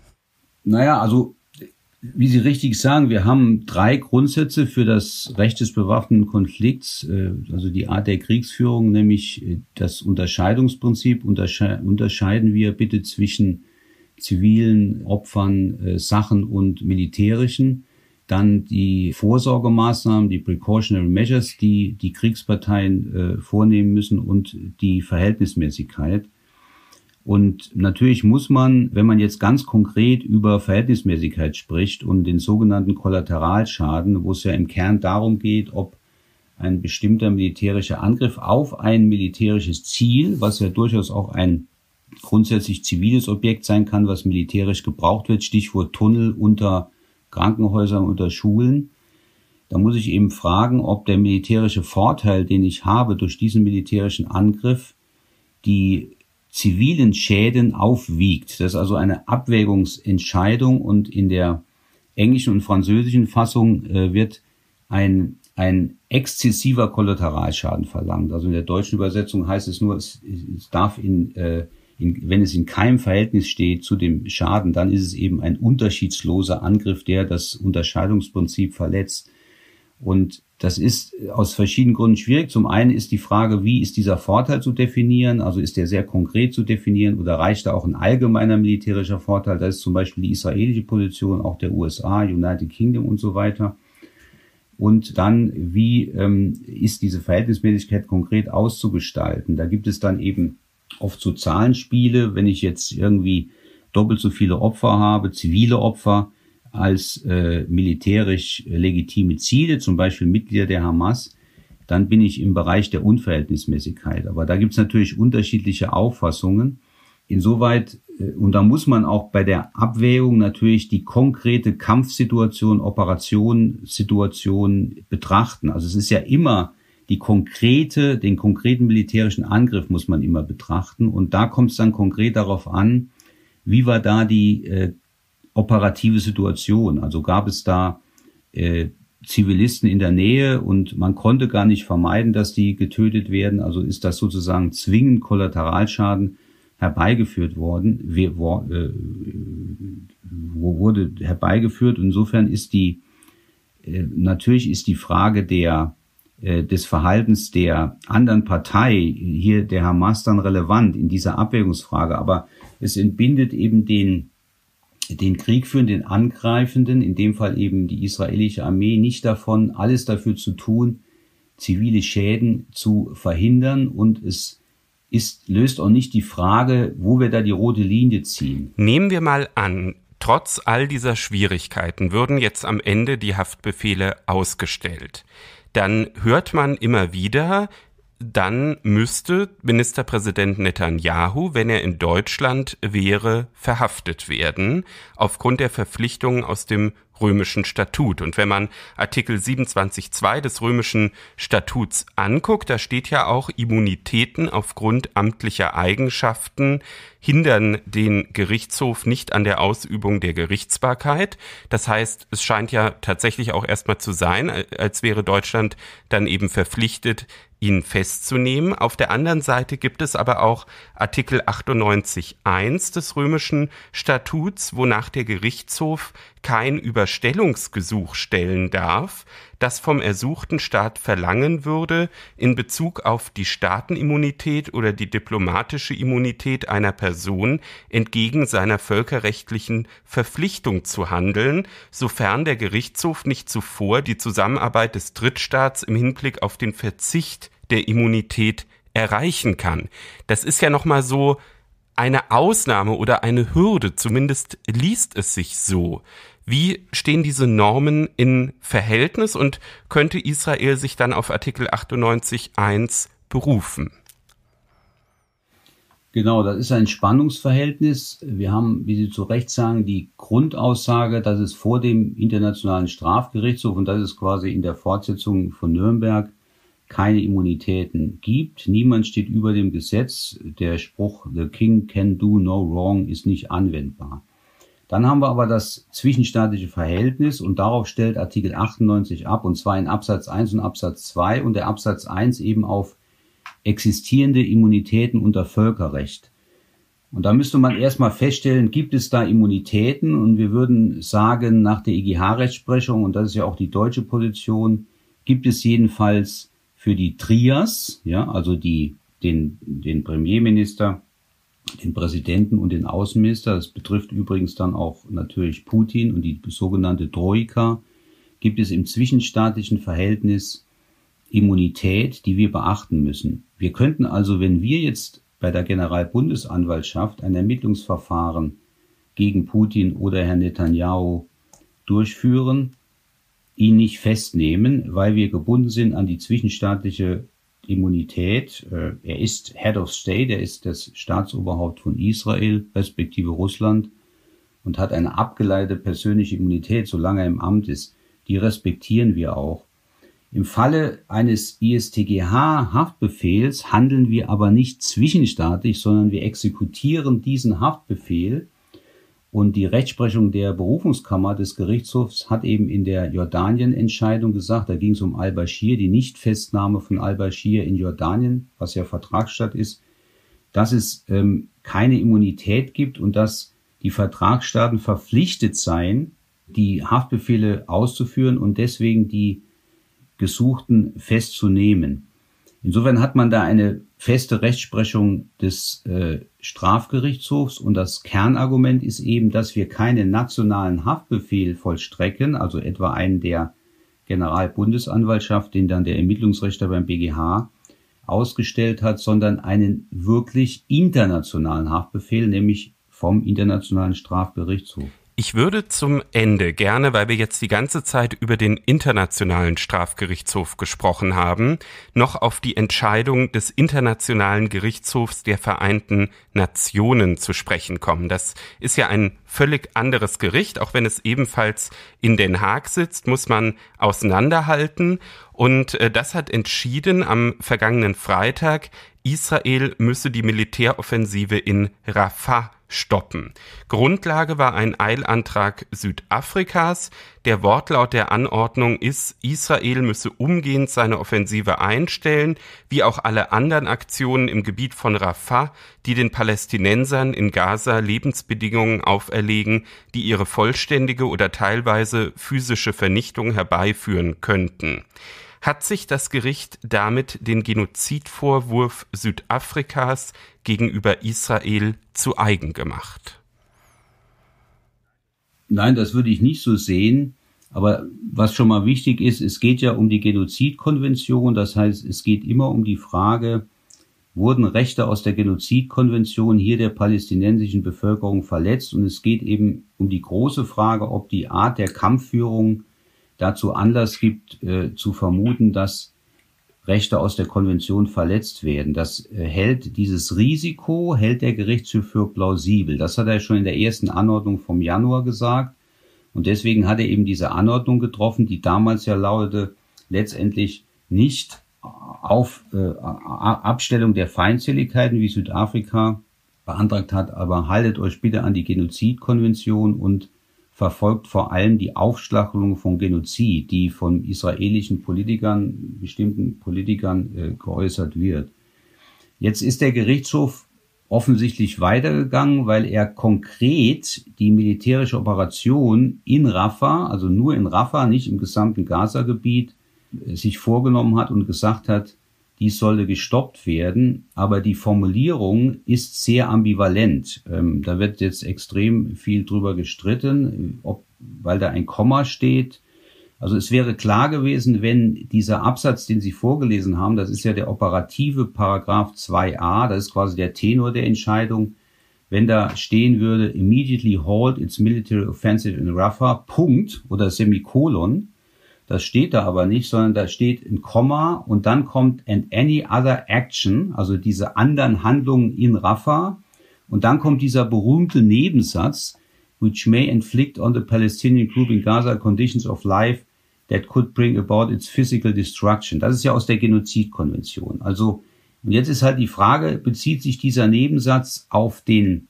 Naja, also wie Sie richtig sagen, wir haben drei Grundsätze für das Recht des bewaffneten Konflikts, äh, also die Art der Kriegsführung, nämlich äh, das Unterscheidungsprinzip. unterscheiden wir bitte zwischen zivilen Opfern, äh, Sachen und militärischen. Dann die Vorsorgemaßnahmen, die Precautionary Measures, die die Kriegsparteien vornehmen müssen und die Verhältnismäßigkeit. Und natürlich muss man, wenn man jetzt ganz konkret über Verhältnismäßigkeit spricht und den sogenannten Kollateralschaden, wo es ja im Kern darum geht, ob ein bestimmter militärischer Angriff auf ein militärisches Ziel, was ja durchaus auch ein grundsätzlich ziviles Objekt sein kann, was militärisch gebraucht wird, Stichwort Tunnel unter Krankenhäusern, unter Schulen, da muss ich eben fragen, ob der militärische Vorteil, den ich habe durch diesen militärischen Angriff, die zivilen Schäden aufwiegt. Das ist also eine Abwägungsentscheidung und in der englischen und französischen Fassung äh, wird ein, ein exzessiver Kollateralschaden verlangt. Also in der deutschen Übersetzung heißt es nur, es, es darf in, äh, in, wenn es in keinem Verhältnis steht zu dem Schaden, dann ist es eben ein unterschiedsloser Angriff, der das Unterscheidungsprinzip verletzt. Und das ist äh, aus verschiedenen Gründen schwierig. Zum einen ist die Frage, wie ist dieser Vorteil zu definieren? Also ist der sehr konkret zu definieren oder reicht da auch ein allgemeiner militärischer Vorteil? Da ist zum Beispiel die israelische Position, auch der USA, United Kingdom und so weiter. Und dann, wie ähm, ist diese Verhältnismäßigkeit konkret auszugestalten? Da gibt es dann eben oft so Zahlenspiele. Wenn ich jetzt irgendwie doppelt so viele Opfer habe, zivile Opfer, als äh, militärisch legitime Ziele, zum Beispiel Mitglieder der Hamas, dann bin ich im Bereich der Unverhältnismäßigkeit. Aber da gibt es natürlich unterschiedliche Auffassungen. Insoweit, äh, und da muss man auch bei der Abwägung natürlich die konkrete Kampfsituation, Operationssituation betrachten. Also es ist ja immer die konkrete, den konkreten militärischen Angriff muss man immer betrachten. Und da kommt es dann konkret darauf an, wie war da die äh, operative Situation. Also gab es da äh, Zivilisten in der Nähe und man konnte gar nicht vermeiden, dass die getötet werden. Also ist das sozusagen zwingend Kollateralschaden herbeigeführt worden, wir, wo, äh, wurde herbeigeführt. Insofern ist die, äh, natürlich ist die Frage der, äh, des Verhaltens der anderen Partei, hier der Hamas dann relevant in dieser Abwägungsfrage. Aber es entbindet eben den, den Krieg führen, den Angreifenden, in dem Fall eben die israelische Armee, nicht davon, alles dafür zu tun, zivile Schäden zu verhindern und es ist, löst auch nicht die Frage, wo wir da die rote Linie ziehen.
Nehmen wir mal an, trotz all dieser Schwierigkeiten würden jetzt am Ende die Haftbefehle ausgestellt. Dann hört man immer wieder, dann müsste Ministerpräsident Netanyahu, wenn er in Deutschland wäre, verhaftet werden, aufgrund der Verpflichtungen aus dem römischen Statut. Und wenn man Artikel 27.2 des römischen Statuts anguckt, da steht ja auch, Immunitäten aufgrund amtlicher Eigenschaften hindern den Gerichtshof nicht an der Ausübung der Gerichtsbarkeit. Das heißt, es scheint ja tatsächlich auch erstmal zu sein, als wäre Deutschland dann eben verpflichtet, ihn festzunehmen. Auf der anderen Seite gibt es aber auch Artikel 98.1 des römischen Statuts, wonach der Gerichtshof kein Überstellungsgesuch stellen darf, das vom ersuchten Staat verlangen würde, in Bezug auf die Staatenimmunität oder die diplomatische Immunität einer Person entgegen seiner völkerrechtlichen Verpflichtung zu handeln, sofern der Gerichtshof nicht zuvor die Zusammenarbeit des Drittstaats im Hinblick auf den Verzicht der Immunität erreichen kann. Das ist ja noch mal so eine Ausnahme oder eine Hürde, zumindest liest es sich so. Wie stehen diese Normen in Verhältnis und könnte Israel sich dann auf Artikel 98.1
berufen? Genau, das ist ein Spannungsverhältnis. Wir haben, wie Sie zu Recht sagen, die Grundaussage, dass es vor dem Internationalen Strafgerichtshof, und das ist quasi in der Fortsetzung von Nürnberg, keine Immunitäten gibt. Niemand steht über dem Gesetz. Der Spruch The King can do no wrong ist nicht anwendbar. Dann haben wir aber das zwischenstaatliche Verhältnis und darauf stellt Artikel 98 ab und zwar in Absatz 1 und Absatz 2 und der Absatz 1 eben auf existierende Immunitäten unter Völkerrecht. Und da müsste man erstmal feststellen, gibt es da Immunitäten? Und wir würden sagen, nach der EGH-Rechtsprechung, und das ist ja auch die deutsche Position, gibt es jedenfalls für die Trias, ja, also die, den, den Premierminister, den Präsidenten und den Außenminister. Das betrifft übrigens dann auch natürlich Putin und die sogenannte Troika. Gibt es im zwischenstaatlichen Verhältnis Immunität, die wir beachten müssen? Wir könnten also, wenn wir jetzt bei der Generalbundesanwaltschaft ein Ermittlungsverfahren gegen Putin oder Herrn Netanyahu durchführen, ihn nicht festnehmen, weil wir gebunden sind an die zwischenstaatliche Immunität. Äh, er ist Head of State, er ist das Staatsoberhaupt von Israel, respektive Russland, und hat eine abgeleitete persönliche Immunität, solange er im Amt ist. Die respektieren wir auch. Im Falle eines ISTGH-Haftbefehls handeln wir aber nicht zwischenstaatlich, sondern wir exekutieren diesen Haftbefehl und die Rechtsprechung der Berufungskammer des Gerichtshofs hat eben in der Jordanien-Entscheidung gesagt, da ging es um al-Bashir, die Nichtfestnahme von al-Bashir in Jordanien, was ja Vertragsstadt ist, dass es ähm, keine Immunität gibt und dass die Vertragsstaaten verpflichtet seien, die Haftbefehle auszuführen und deswegen die Gesuchten festzunehmen. Insofern hat man da eine feste Rechtsprechung des äh, Strafgerichtshofs und das Kernargument ist eben, dass wir keinen nationalen Haftbefehl vollstrecken, also etwa einen der Generalbundesanwaltschaft, den dann der Ermittlungsrichter beim BGH ausgestellt hat, sondern einen wirklich internationalen Haftbefehl, nämlich vom Internationalen Strafgerichtshof.
Ich würde zum Ende gerne, weil wir jetzt die ganze Zeit über den Internationalen Strafgerichtshof gesprochen haben, noch auf die Entscheidung des Internationalen Gerichtshofs der Vereinten Nationen zu sprechen kommen. Das ist ja ein völlig anderes Gericht, auch wenn es ebenfalls in Den Haag sitzt, muss man auseinanderhalten. Und äh, das hat entschieden am vergangenen Freitag, Israel müsse die Militäroffensive in Rafah stoppen. Grundlage war ein Eilantrag Südafrikas. Der Wortlaut der Anordnung ist, Israel müsse umgehend seine Offensive einstellen, wie auch alle anderen Aktionen im Gebiet von Rafah, die den Palästinensern in Gaza Lebensbedingungen auferlegen, die ihre vollständige oder teilweise physische Vernichtung herbeiführen könnten hat sich das Gericht damit den Genozidvorwurf Südafrikas gegenüber Israel zu eigen gemacht.
Nein, das würde ich nicht so sehen. Aber was schon mal wichtig ist, es geht ja um die Genozidkonvention. Das heißt, es geht immer um die Frage, wurden Rechte aus der Genozidkonvention hier der palästinensischen Bevölkerung verletzt? Und es geht eben um die große Frage, ob die Art der Kampfführung dazu Anlass gibt, äh, zu vermuten, dass Rechte aus der Konvention verletzt werden. Das äh, hält dieses Risiko, hält der Gerichtshof für plausibel. Das hat er schon in der ersten Anordnung vom Januar gesagt. Und deswegen hat er eben diese Anordnung getroffen, die damals ja lautete, letztendlich nicht auf äh, Abstellung der Feindseligkeiten, wie Südafrika beantragt hat, aber haltet euch bitte an die Genozidkonvention und verfolgt vor allem die Aufschlachtelung von Genozid, die von israelischen Politikern, bestimmten Politikern äh, geäußert wird. Jetzt ist der Gerichtshof offensichtlich weitergegangen, weil er konkret die militärische Operation in Rafah, also nur in Rafah, nicht im gesamten Gaza-Gebiet, äh, sich vorgenommen hat und gesagt hat, die solle gestoppt werden, aber die Formulierung ist sehr ambivalent. Ähm, da wird jetzt extrem viel drüber gestritten, ob, weil da ein Komma steht. Also es wäre klar gewesen, wenn dieser Absatz, den Sie vorgelesen haben, das ist ja der operative Paragraph 2a, das ist quasi der Tenor der Entscheidung, wenn da stehen würde, immediately halt its military offensive in Rafah, Punkt oder Semikolon, das steht da aber nicht, sondern da steht ein Komma und dann kommt and any other action, also diese anderen Handlungen in Rafah. Und dann kommt dieser berühmte Nebensatz, which may inflict on the Palestinian group in Gaza conditions of life that could bring about its physical destruction. Das ist ja aus der Genozidkonvention. Also, und jetzt ist halt die Frage, bezieht sich dieser Nebensatz auf den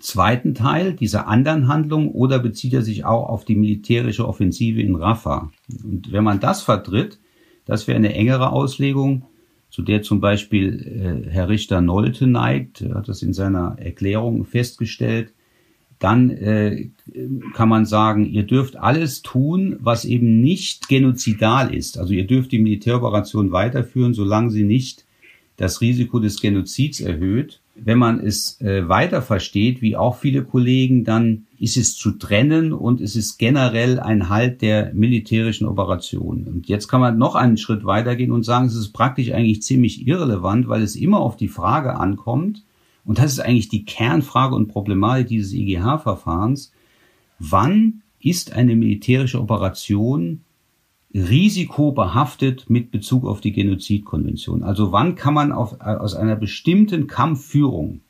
zweiten Teil dieser anderen Handlung oder bezieht er sich auch auf die militärische Offensive in Rafah? Und wenn man das vertritt, das wäre eine engere Auslegung, zu der zum Beispiel äh, Herr Richter Nolte neigt, er hat das in seiner Erklärung festgestellt, dann äh, kann man sagen, ihr dürft alles tun, was eben nicht genozidal ist. Also ihr dürft die Militäroperation weiterführen, solange sie nicht das Risiko des Genozids erhöht. Wenn man es äh, weiter versteht, wie auch viele Kollegen, dann ist es zu trennen und es ist generell ein Halt der militärischen Operationen. Und jetzt kann man noch einen Schritt weitergehen und sagen, es ist praktisch eigentlich ziemlich irrelevant, weil es immer auf die Frage ankommt, und das ist eigentlich die Kernfrage und Problematik dieses IGH-Verfahrens, wann ist eine militärische Operation risikobehaftet mit Bezug auf die Genozidkonvention. Also wann kann man auf, äh, aus einer bestimmten Kampfführung,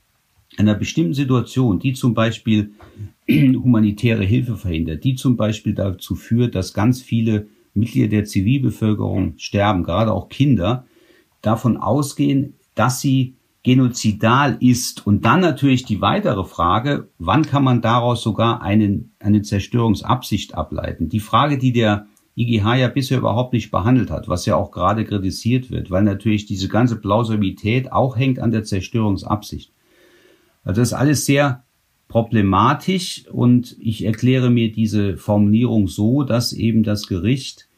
einer bestimmten Situation, die zum Beispiel (clears throat) humanitäre Hilfe verhindert, die zum Beispiel dazu führt, dass ganz viele Mitglieder der Zivilbevölkerung sterben, gerade auch Kinder, davon ausgehen, dass sie genozidal ist. Und dann natürlich die weitere Frage, wann kann man daraus sogar einen, eine Zerstörungsabsicht ableiten? Die Frage, die der IGH ja bisher überhaupt nicht behandelt hat, was ja auch gerade kritisiert wird, weil natürlich diese ganze Plausibilität auch hängt an der Zerstörungsabsicht. Also das ist alles sehr problematisch und ich erkläre mir diese Formulierung so, dass eben das Gericht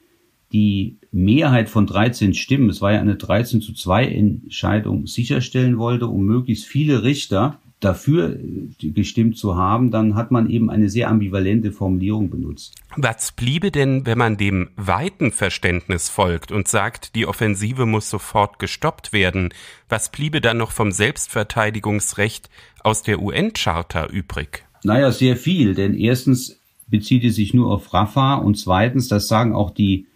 die Mehrheit von 13 Stimmen, es war ja eine 13 zu 2 Entscheidung, sicherstellen wollte, um möglichst viele Richter dafür äh, gestimmt zu haben, dann hat man eben eine sehr ambivalente Formulierung benutzt.
Was bliebe denn, wenn man dem weiten Verständnis folgt und sagt, die Offensive muss sofort gestoppt werden? Was bliebe dann noch vom Selbstverteidigungsrecht
aus der UN-Charta übrig? Naja, sehr viel, denn erstens bezieht es sich nur auf Rafah und zweitens, das sagen auch die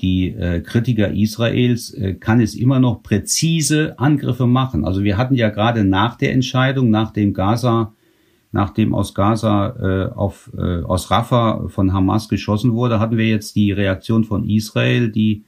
die äh, Kritiker Israels äh, kann es immer noch präzise Angriffe machen. Also wir hatten ja gerade nach der Entscheidung, nachdem Gaza, nachdem aus Gaza äh, auf äh, aus Rafah von Hamas geschossen wurde, hatten wir jetzt die Reaktion von Israel, die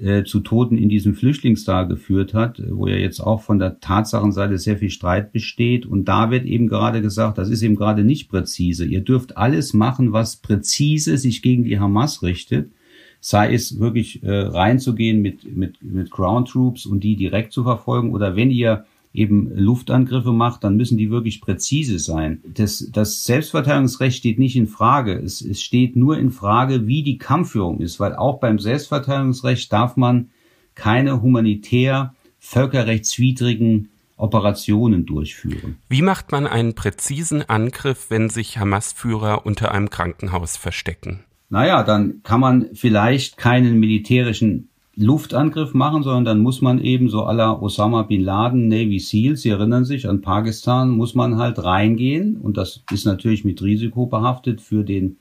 äh, zu Toten in diesem Flüchtlingstal geführt hat, wo ja jetzt auch von der Tatsachenseite sehr viel Streit besteht. Und da wird eben gerade gesagt, das ist eben gerade nicht präzise. Ihr dürft alles machen, was präzise sich gegen die Hamas richtet sei es wirklich äh, reinzugehen mit, mit, mit Ground Troops und die direkt zu verfolgen oder wenn ihr eben Luftangriffe macht, dann müssen die wirklich präzise sein. Das, das Selbstverteidigungsrecht steht nicht in Frage. Es, es steht nur in Frage, wie die Kampfführung ist, weil auch beim Selbstverteidigungsrecht darf man keine humanitär völkerrechtswidrigen Operationen durchführen.
Wie macht man einen präzisen Angriff, wenn sich Hamas-Führer unter einem Krankenhaus verstecken?
naja, dann kann man vielleicht keinen militärischen Luftangriff machen, sondern dann muss man eben so aller Osama bin Laden, Navy Seals, Sie erinnern sich an Pakistan, muss man halt reingehen und das ist natürlich mit Risiko behaftet für den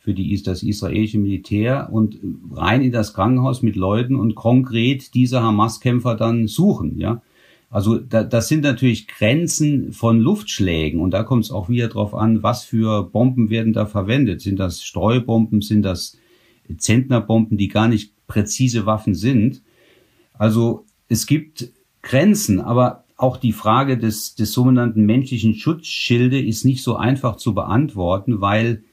für die, das israelische Militär und rein in das Krankenhaus mit Leuten und konkret diese Hamas-Kämpfer dann suchen, ja. Also da, das sind natürlich Grenzen von Luftschlägen und da kommt es auch wieder drauf an, was für Bomben werden da verwendet. Sind das Streubomben, sind das Zentnerbomben, die gar nicht präzise Waffen sind? Also es gibt Grenzen, aber auch die Frage des, des sogenannten menschlichen Schutzschilde ist nicht so einfach zu beantworten, weil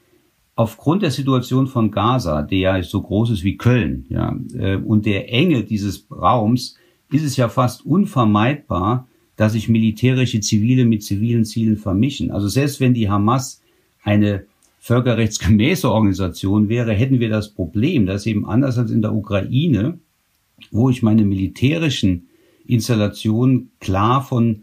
aufgrund der Situation von Gaza, der ja so groß ist wie Köln, ja, äh, und der Enge dieses Raums, ist es ja fast unvermeidbar, dass sich militärische Zivile mit zivilen Zielen vermischen. Also selbst wenn die Hamas eine völkerrechtsgemäße Organisation wäre, hätten wir das Problem, dass eben anders als in der Ukraine, wo ich meine militärischen Installationen klar von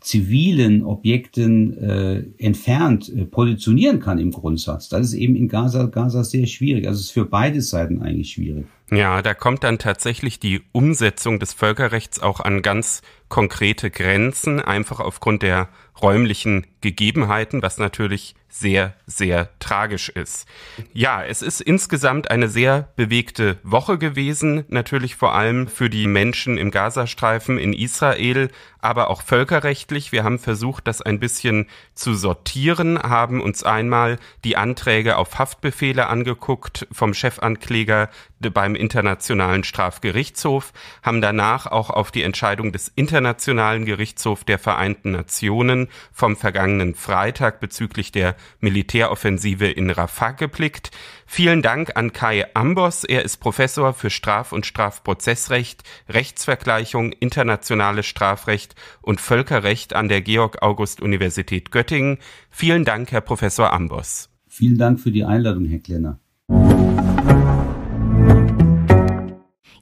zivilen Objekten äh, entfernt äh, positionieren kann im Grundsatz. Das ist eben in Gaza, Gaza sehr schwierig. Also es ist für beide Seiten eigentlich schwierig.
Ja, da kommt dann tatsächlich die Umsetzung des Völkerrechts auch an ganz konkrete Grenzen, einfach aufgrund der räumlichen Gegebenheiten, was natürlich sehr, sehr tragisch ist. Ja, es ist insgesamt eine sehr bewegte Woche gewesen, natürlich vor allem für die Menschen im Gazastreifen in Israel, aber auch völkerrechtlich. Wir haben versucht, das ein bisschen zu sortieren, haben uns einmal die Anträge auf Haftbefehle angeguckt vom Chefankläger beim Internationalen Strafgerichtshof, haben danach auch auf die Entscheidung des Internationalen Gerichtshofs der Vereinten Nationen vom vergangenen Freitag bezüglich der Militäroffensive in Rafah geblickt. Vielen Dank an Kai Ambos. Er ist Professor für Straf- und Strafprozessrecht, Rechtsvergleichung, internationales Strafrecht und Völkerrecht an der Georg-August-Universität Göttingen. Vielen Dank, Herr Professor Ambos.
Vielen Dank für die Einladung, Herr Klenner.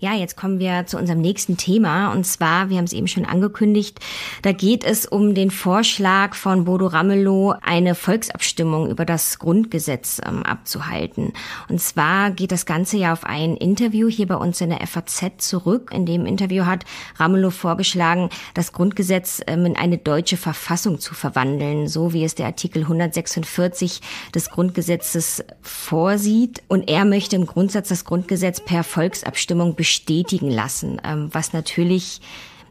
Ja, jetzt kommen wir zu unserem nächsten Thema. Und zwar, wir haben es eben schon angekündigt, da geht es um den Vorschlag von Bodo Ramelow, eine Volksabstimmung über das Grundgesetz ähm, abzuhalten. Und zwar geht das Ganze ja auf ein Interview hier bei uns in der FAZ zurück. In dem Interview hat Ramelow vorgeschlagen, das Grundgesetz ähm, in eine deutsche Verfassung zu verwandeln, so wie es der Artikel 146 des Grundgesetzes vorsieht. Und er möchte im Grundsatz das Grundgesetz per Volksabstimmung bestimmen bestätigen lassen, ähm, was natürlich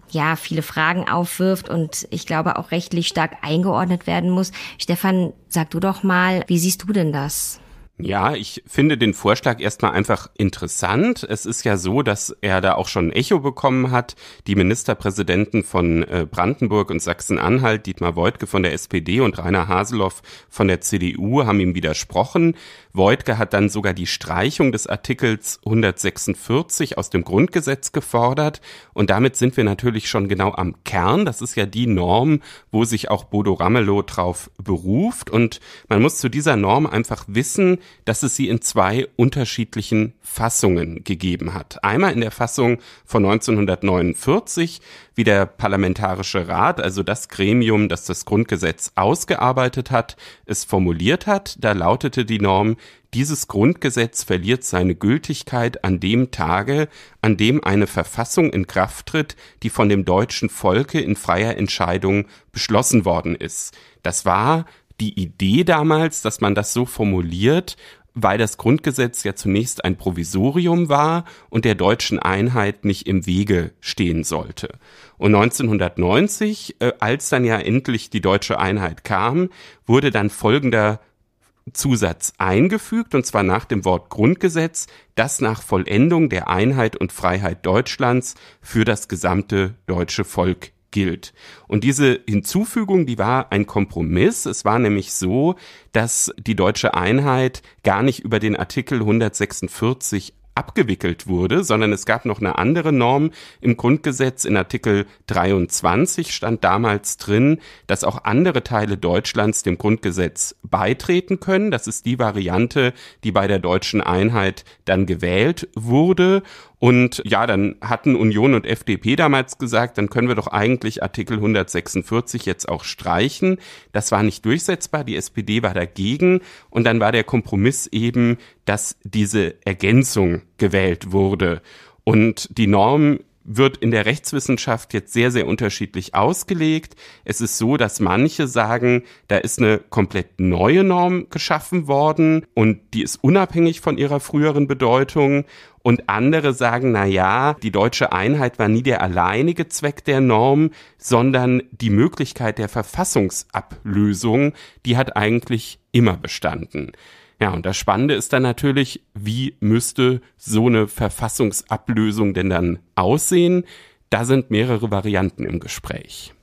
ja, viele Fragen aufwirft und ich glaube auch rechtlich stark eingeordnet werden muss. Stefan, sag du doch mal, wie siehst du denn das?
Ja, ich finde den Vorschlag erstmal einfach interessant. Es ist ja so, dass er da auch schon ein Echo bekommen hat. Die Ministerpräsidenten von äh, Brandenburg und Sachsen-Anhalt, Dietmar Woidke von der SPD und Rainer Haseloff von der CDU, haben ihm widersprochen, Woidke hat dann sogar die Streichung des Artikels 146 aus dem Grundgesetz gefordert. Und damit sind wir natürlich schon genau am Kern. Das ist ja die Norm, wo sich auch Bodo Ramelow drauf beruft. Und man muss zu dieser Norm einfach wissen, dass es sie in zwei unterschiedlichen Fassungen gegeben hat. Einmal in der Fassung von 1949, wie der Parlamentarische Rat, also das Gremium, das das Grundgesetz ausgearbeitet hat, es formuliert hat. Da lautete die Norm, dieses Grundgesetz verliert seine Gültigkeit an dem Tage, an dem eine Verfassung in Kraft tritt, die von dem deutschen Volke in freier Entscheidung beschlossen worden ist. Das war die Idee damals, dass man das so formuliert, weil das Grundgesetz ja zunächst ein Provisorium war und der deutschen Einheit nicht im Wege stehen sollte. Und 1990, äh, als dann ja endlich die deutsche Einheit kam, wurde dann folgender Zusatz eingefügt, und zwar nach dem Wort Grundgesetz, das nach Vollendung der Einheit und Freiheit Deutschlands für das gesamte deutsche Volk gilt. Und diese Hinzufügung, die war ein Kompromiss. Es war nämlich so, dass die deutsche Einheit gar nicht über den Artikel 146 abgewickelt wurde, sondern es gab noch eine andere Norm im Grundgesetz. In Artikel 23 stand damals drin, dass auch andere Teile Deutschlands dem Grundgesetz beitreten können. Das ist die Variante, die bei der deutschen Einheit dann gewählt wurde. Und ja, dann hatten Union und FDP damals gesagt, dann können wir doch eigentlich Artikel 146 jetzt auch streichen. Das war nicht durchsetzbar, die SPD war dagegen und dann war der Kompromiss eben, dass diese Ergänzung gewählt wurde. Und die Norm wird in der Rechtswissenschaft jetzt sehr, sehr unterschiedlich ausgelegt. Es ist so, dass manche sagen, da ist eine komplett neue Norm geschaffen worden und die ist unabhängig von ihrer früheren Bedeutung. Und andere sagen, na ja, die deutsche Einheit war nie der alleinige Zweck der Norm, sondern die Möglichkeit der Verfassungsablösung, die hat eigentlich immer bestanden. Ja, und das Spannende ist dann natürlich, wie müsste so eine Verfassungsablösung denn dann aussehen? Da sind mehrere Varianten im Gespräch.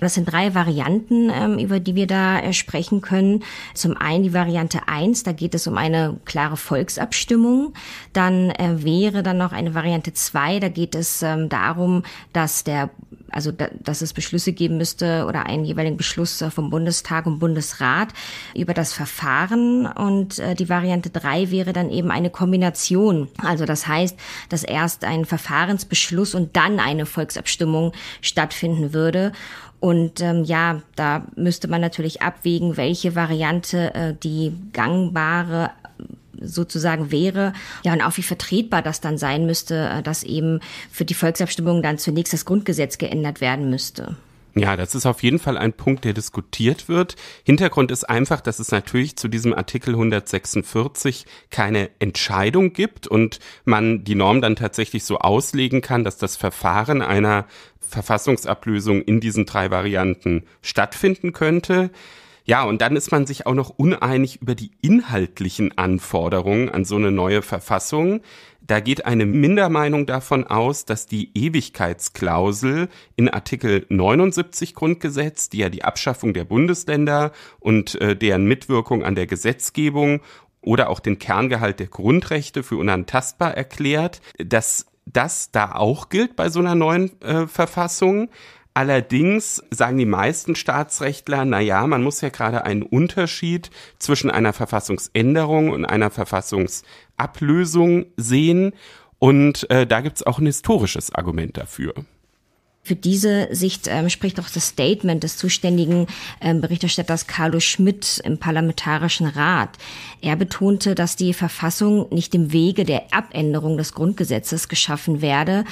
Das sind drei Varianten, ähm, über die wir da äh, sprechen können. Zum einen die Variante eins, da geht es um eine klare Volksabstimmung. Dann äh, wäre dann noch eine Variante zwei, da geht es ähm, darum, dass der also da, dass es Beschlüsse geben müsste oder einen jeweiligen Beschluss äh, vom Bundestag und Bundesrat über das Verfahren. Und äh, die Variante drei wäre dann eben eine Kombination. Also das heißt, dass erst ein Verfahrensbeschluss und dann eine Volksabstimmung stattfinden würde. Und ähm, ja, da müsste man natürlich abwägen, welche Variante äh, die gangbare sozusagen wäre. Ja, und auch wie vertretbar das dann sein müsste, äh, dass eben für die Volksabstimmung dann zunächst das Grundgesetz geändert werden müsste.
Ja, das ist auf jeden Fall ein Punkt, der diskutiert wird. Hintergrund ist einfach, dass es natürlich zu diesem Artikel 146 keine Entscheidung gibt und man die Norm dann tatsächlich so auslegen kann, dass das Verfahren einer Verfassungsablösung in diesen drei Varianten stattfinden könnte. Ja, und dann ist man sich auch noch uneinig über die inhaltlichen Anforderungen an so eine neue Verfassung. Da geht eine Mindermeinung davon aus, dass die Ewigkeitsklausel in Artikel 79 Grundgesetz, die ja die Abschaffung der Bundesländer und äh, deren Mitwirkung an der Gesetzgebung oder auch den Kerngehalt der Grundrechte für unantastbar erklärt, dass das da auch gilt bei so einer neuen äh, Verfassung. Allerdings sagen die meisten Staatsrechtler, na ja, man muss ja gerade einen Unterschied zwischen einer Verfassungsänderung und einer Verfassungsablösung sehen. Und äh, da gibt's auch ein historisches Argument dafür.
Für diese Sicht ähm, spricht auch das Statement des zuständigen ähm, Berichterstatters Carlo Schmidt im Parlamentarischen Rat. Er betonte, dass die Verfassung nicht im Wege der Abänderung des Grundgesetzes geschaffen werde.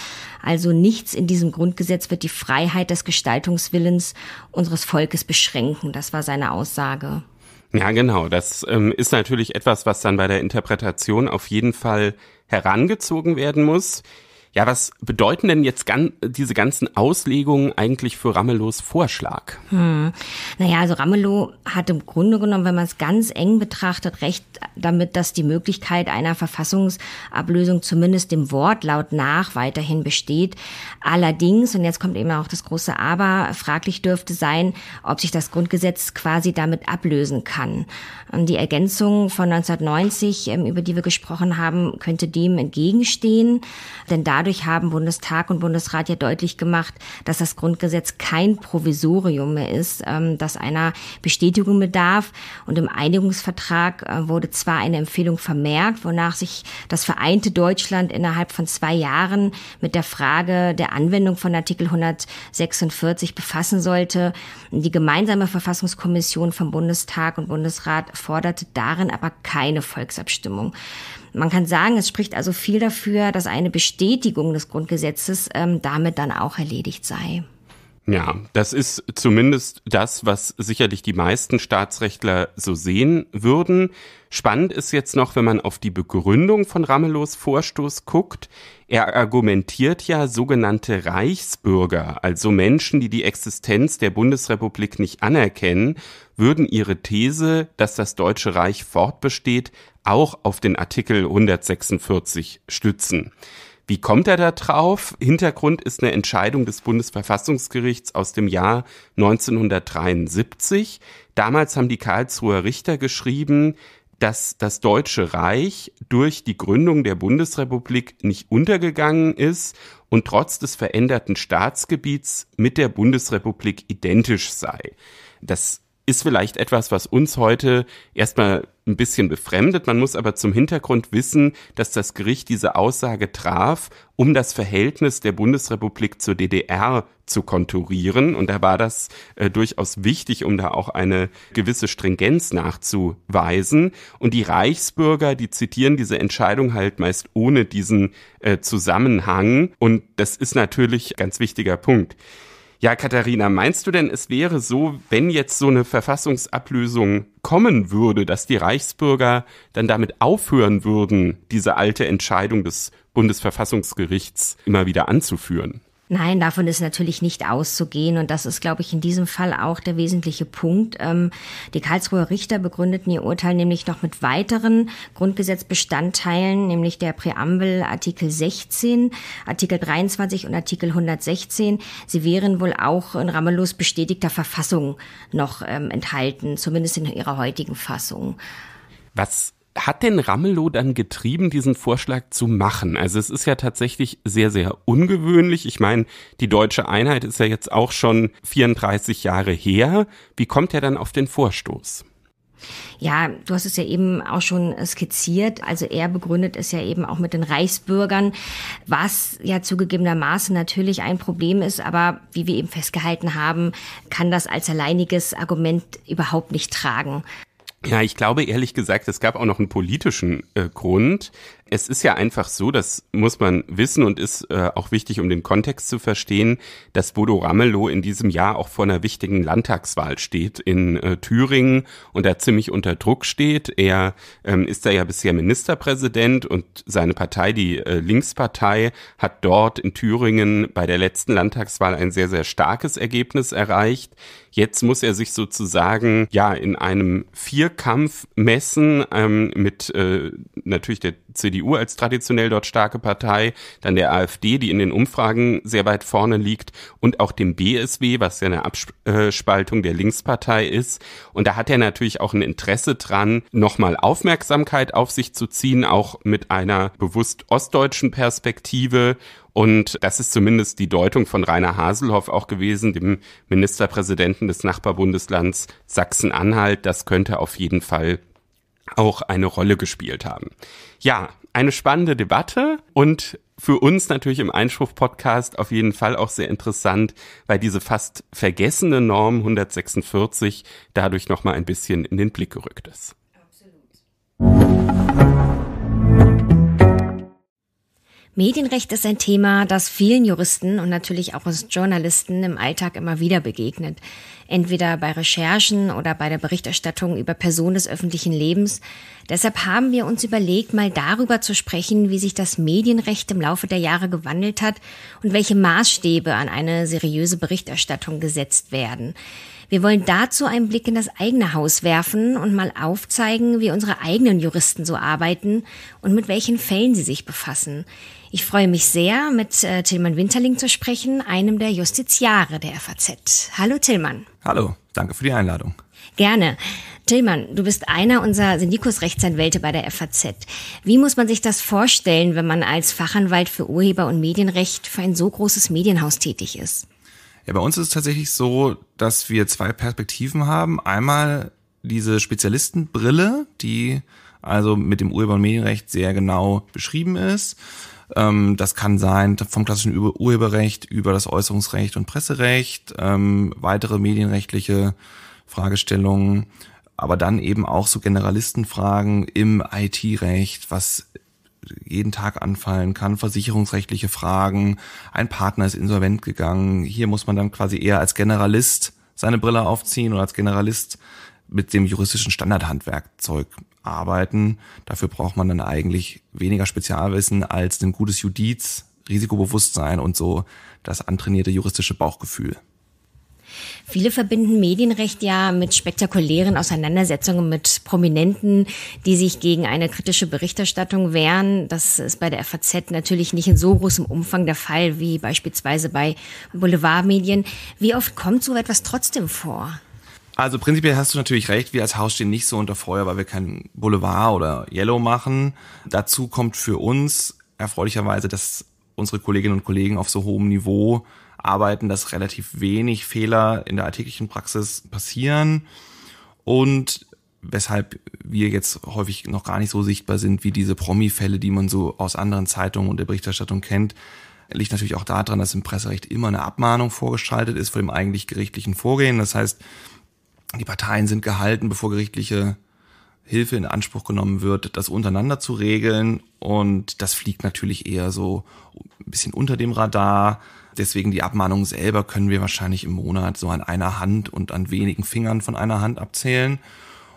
Also nichts in diesem Grundgesetz wird die Freiheit des Gestaltungswillens unseres Volkes beschränken. Das war seine Aussage.
Ja, genau. Das ähm, ist natürlich etwas, was dann bei der Interpretation auf jeden Fall herangezogen werden muss. Ja, was bedeuten denn jetzt gan diese ganzen Auslegungen eigentlich für Ramelows Vorschlag?
Hm. Naja, also Ramelow hat im Grunde genommen, wenn man es ganz eng betrachtet, recht damit, dass die Möglichkeit einer Verfassungsablösung zumindest dem Wortlaut nach weiterhin besteht. Allerdings, und jetzt kommt eben auch das große Aber, fraglich dürfte sein, ob sich das Grundgesetz quasi damit ablösen kann. Und Die Ergänzung von 1990, ähm, über die wir gesprochen haben, könnte dem entgegenstehen, denn da dadurch haben Bundestag und Bundesrat ja deutlich gemacht, dass das Grundgesetz kein Provisorium mehr ist, ähm, das einer Bestätigung bedarf. Und im Einigungsvertrag äh, wurde zwar eine Empfehlung vermerkt, wonach sich das vereinte Deutschland innerhalb von zwei Jahren mit der Frage der Anwendung von Artikel 146 befassen sollte. Die gemeinsame Verfassungskommission vom Bundestag und Bundesrat forderte darin aber keine Volksabstimmung. Man kann sagen, es spricht also viel dafür, dass eine Bestätigung des Grundgesetzes ähm, damit dann auch erledigt sei.
Ja, das ist zumindest das, was sicherlich die meisten Staatsrechtler so sehen würden. Spannend ist jetzt noch, wenn man auf die Begründung von Ramelows Vorstoß guckt. Er argumentiert ja sogenannte Reichsbürger, also Menschen, die die Existenz der Bundesrepublik nicht anerkennen, würden ihre These, dass das Deutsche Reich fortbesteht, auch auf den Artikel 146 stützen. Wie kommt er da drauf? Hintergrund ist eine Entscheidung des Bundesverfassungsgerichts aus dem Jahr 1973. Damals haben die Karlsruher Richter geschrieben, dass das Deutsche Reich durch die Gründung der Bundesrepublik nicht untergegangen ist und trotz des veränderten Staatsgebiets mit der Bundesrepublik identisch sei. Das ist vielleicht etwas, was uns heute erstmal ein bisschen befremdet. Man muss aber zum Hintergrund wissen, dass das Gericht diese Aussage traf, um das Verhältnis der Bundesrepublik zur DDR zu konturieren. Und da war das äh, durchaus wichtig, um da auch eine gewisse Stringenz nachzuweisen. Und die Reichsbürger, die zitieren diese Entscheidung halt meist ohne diesen äh, Zusammenhang. Und das ist natürlich ein ganz wichtiger Punkt. Ja, Katharina, meinst du denn, es wäre so, wenn jetzt so eine Verfassungsablösung kommen würde, dass die Reichsbürger dann damit aufhören würden, diese alte Entscheidung des Bundesverfassungsgerichts immer wieder anzuführen?
Nein, davon ist natürlich nicht auszugehen. Und das ist, glaube ich, in diesem Fall auch der wesentliche Punkt. Ähm, die Karlsruher Richter begründeten ihr Urteil nämlich noch mit weiteren Grundgesetzbestandteilen, nämlich der Präambel Artikel 16, Artikel 23 und Artikel 116. Sie wären wohl auch in Ramelos bestätigter Verfassung noch ähm, enthalten, zumindest in ihrer heutigen Fassung.
Was hat denn Ramelow dann getrieben, diesen Vorschlag zu machen? Also es ist ja tatsächlich sehr, sehr ungewöhnlich. Ich meine, die deutsche Einheit ist ja jetzt auch schon 34 Jahre her. Wie kommt er dann auf den Vorstoß?
Ja, du hast es ja eben auch schon skizziert. Also er begründet es ja eben auch mit den Reichsbürgern, was ja zugegebenermaßen natürlich ein Problem ist. Aber wie wir eben festgehalten haben, kann das als alleiniges Argument überhaupt nicht tragen.
Ja, ich glaube ehrlich gesagt, es gab auch noch einen politischen äh, Grund. Es ist ja einfach so, das muss man wissen und ist äh, auch wichtig, um den Kontext zu verstehen, dass Bodo Ramelow in diesem Jahr auch vor einer wichtigen Landtagswahl steht in äh, Thüringen und da ziemlich unter Druck steht. Er ähm, ist da ja bisher Ministerpräsident und seine Partei, die äh, Linkspartei, hat dort in Thüringen bei der letzten Landtagswahl ein sehr, sehr starkes Ergebnis erreicht. Jetzt muss er sich sozusagen ja in einem Vierkampf messen ähm, mit äh, natürlich der CDU als traditionell dort starke Partei, dann der AfD, die in den Umfragen sehr weit vorne liegt und auch dem BSW, was ja eine Abspaltung der Linkspartei ist. Und da hat er natürlich auch ein Interesse dran, nochmal Aufmerksamkeit auf sich zu ziehen, auch mit einer bewusst ostdeutschen Perspektive. Und das ist zumindest die Deutung von Rainer Haselhoff auch gewesen, dem Ministerpräsidenten des Nachbarbundeslands Sachsen-Anhalt. Das könnte auf jeden Fall auch eine Rolle gespielt haben. Ja, eine spannende Debatte und für uns natürlich im Einspruch-Podcast auf jeden Fall auch sehr interessant, weil diese fast vergessene Norm 146 dadurch nochmal ein bisschen in den Blick gerückt ist. Absolut.
Medienrecht ist ein Thema, das vielen Juristen und natürlich auch uns Journalisten im Alltag immer wieder begegnet. Entweder bei Recherchen oder bei der Berichterstattung über Personen des öffentlichen Lebens. Deshalb haben wir uns überlegt, mal darüber zu sprechen, wie sich das Medienrecht im Laufe der Jahre gewandelt hat und welche Maßstäbe an eine seriöse Berichterstattung gesetzt werden. Wir wollen dazu einen Blick in das eigene Haus werfen und mal aufzeigen, wie unsere eigenen Juristen so arbeiten und mit welchen Fällen sie sich befassen. Ich freue mich sehr, mit äh, Tillmann Winterling zu sprechen, einem der Justiziare der FAZ. Hallo Tillmann.
Hallo, danke für die Einladung.
Gerne. Tillmann, du bist einer unserer Syndikusrechtsanwälte bei der FAZ. Wie muss man sich das vorstellen, wenn man als Fachanwalt für Urheber- und Medienrecht für ein so großes Medienhaus tätig ist?
Ja, bei uns ist es tatsächlich so, dass wir zwei Perspektiven haben. Einmal diese Spezialistenbrille, die also mit dem Urheber- und Medienrecht sehr genau beschrieben ist. Ähm, das kann sein vom klassischen Urheberrecht über das Äußerungsrecht und Presserecht, ähm, weitere medienrechtliche Fragestellungen, aber dann eben auch so Generalistenfragen im IT-Recht, was jeden Tag anfallen kann, versicherungsrechtliche Fragen, ein Partner ist insolvent gegangen, hier muss man dann quasi eher als Generalist seine Brille aufziehen oder als Generalist mit dem juristischen Standardhandwerkzeug arbeiten. Dafür braucht man dann eigentlich weniger Spezialwissen als ein gutes Judiz, Risikobewusstsein und so das antrainierte juristische Bauchgefühl.
Viele verbinden Medienrecht ja mit spektakulären Auseinandersetzungen mit Prominenten, die sich gegen eine kritische Berichterstattung wehren. Das ist bei der FAZ natürlich nicht in so großem Umfang der Fall wie beispielsweise bei Boulevardmedien. Wie oft kommt so etwas trotzdem vor?
Also prinzipiell hast du natürlich recht, wir als Haus stehen nicht so unter Feuer, weil wir keinen Boulevard oder Yellow machen. Dazu kommt für uns erfreulicherweise, dass unsere Kolleginnen und Kollegen auf so hohem Niveau arbeiten, dass relativ wenig Fehler in der alltäglichen Praxis passieren und weshalb wir jetzt häufig noch gar nicht so sichtbar sind wie diese Promi-Fälle, die man so aus anderen Zeitungen und der Berichterstattung kennt, liegt natürlich auch daran, dass im Presserecht immer eine Abmahnung vorgeschaltet ist vor dem eigentlich gerichtlichen Vorgehen. Das heißt, die Parteien sind gehalten, bevor gerichtliche Hilfe in Anspruch genommen wird, das untereinander zu regeln. Und das fliegt natürlich eher so ein bisschen unter dem Radar. Deswegen die Abmahnung selber können wir wahrscheinlich im Monat so an einer Hand und an wenigen Fingern von einer Hand abzählen.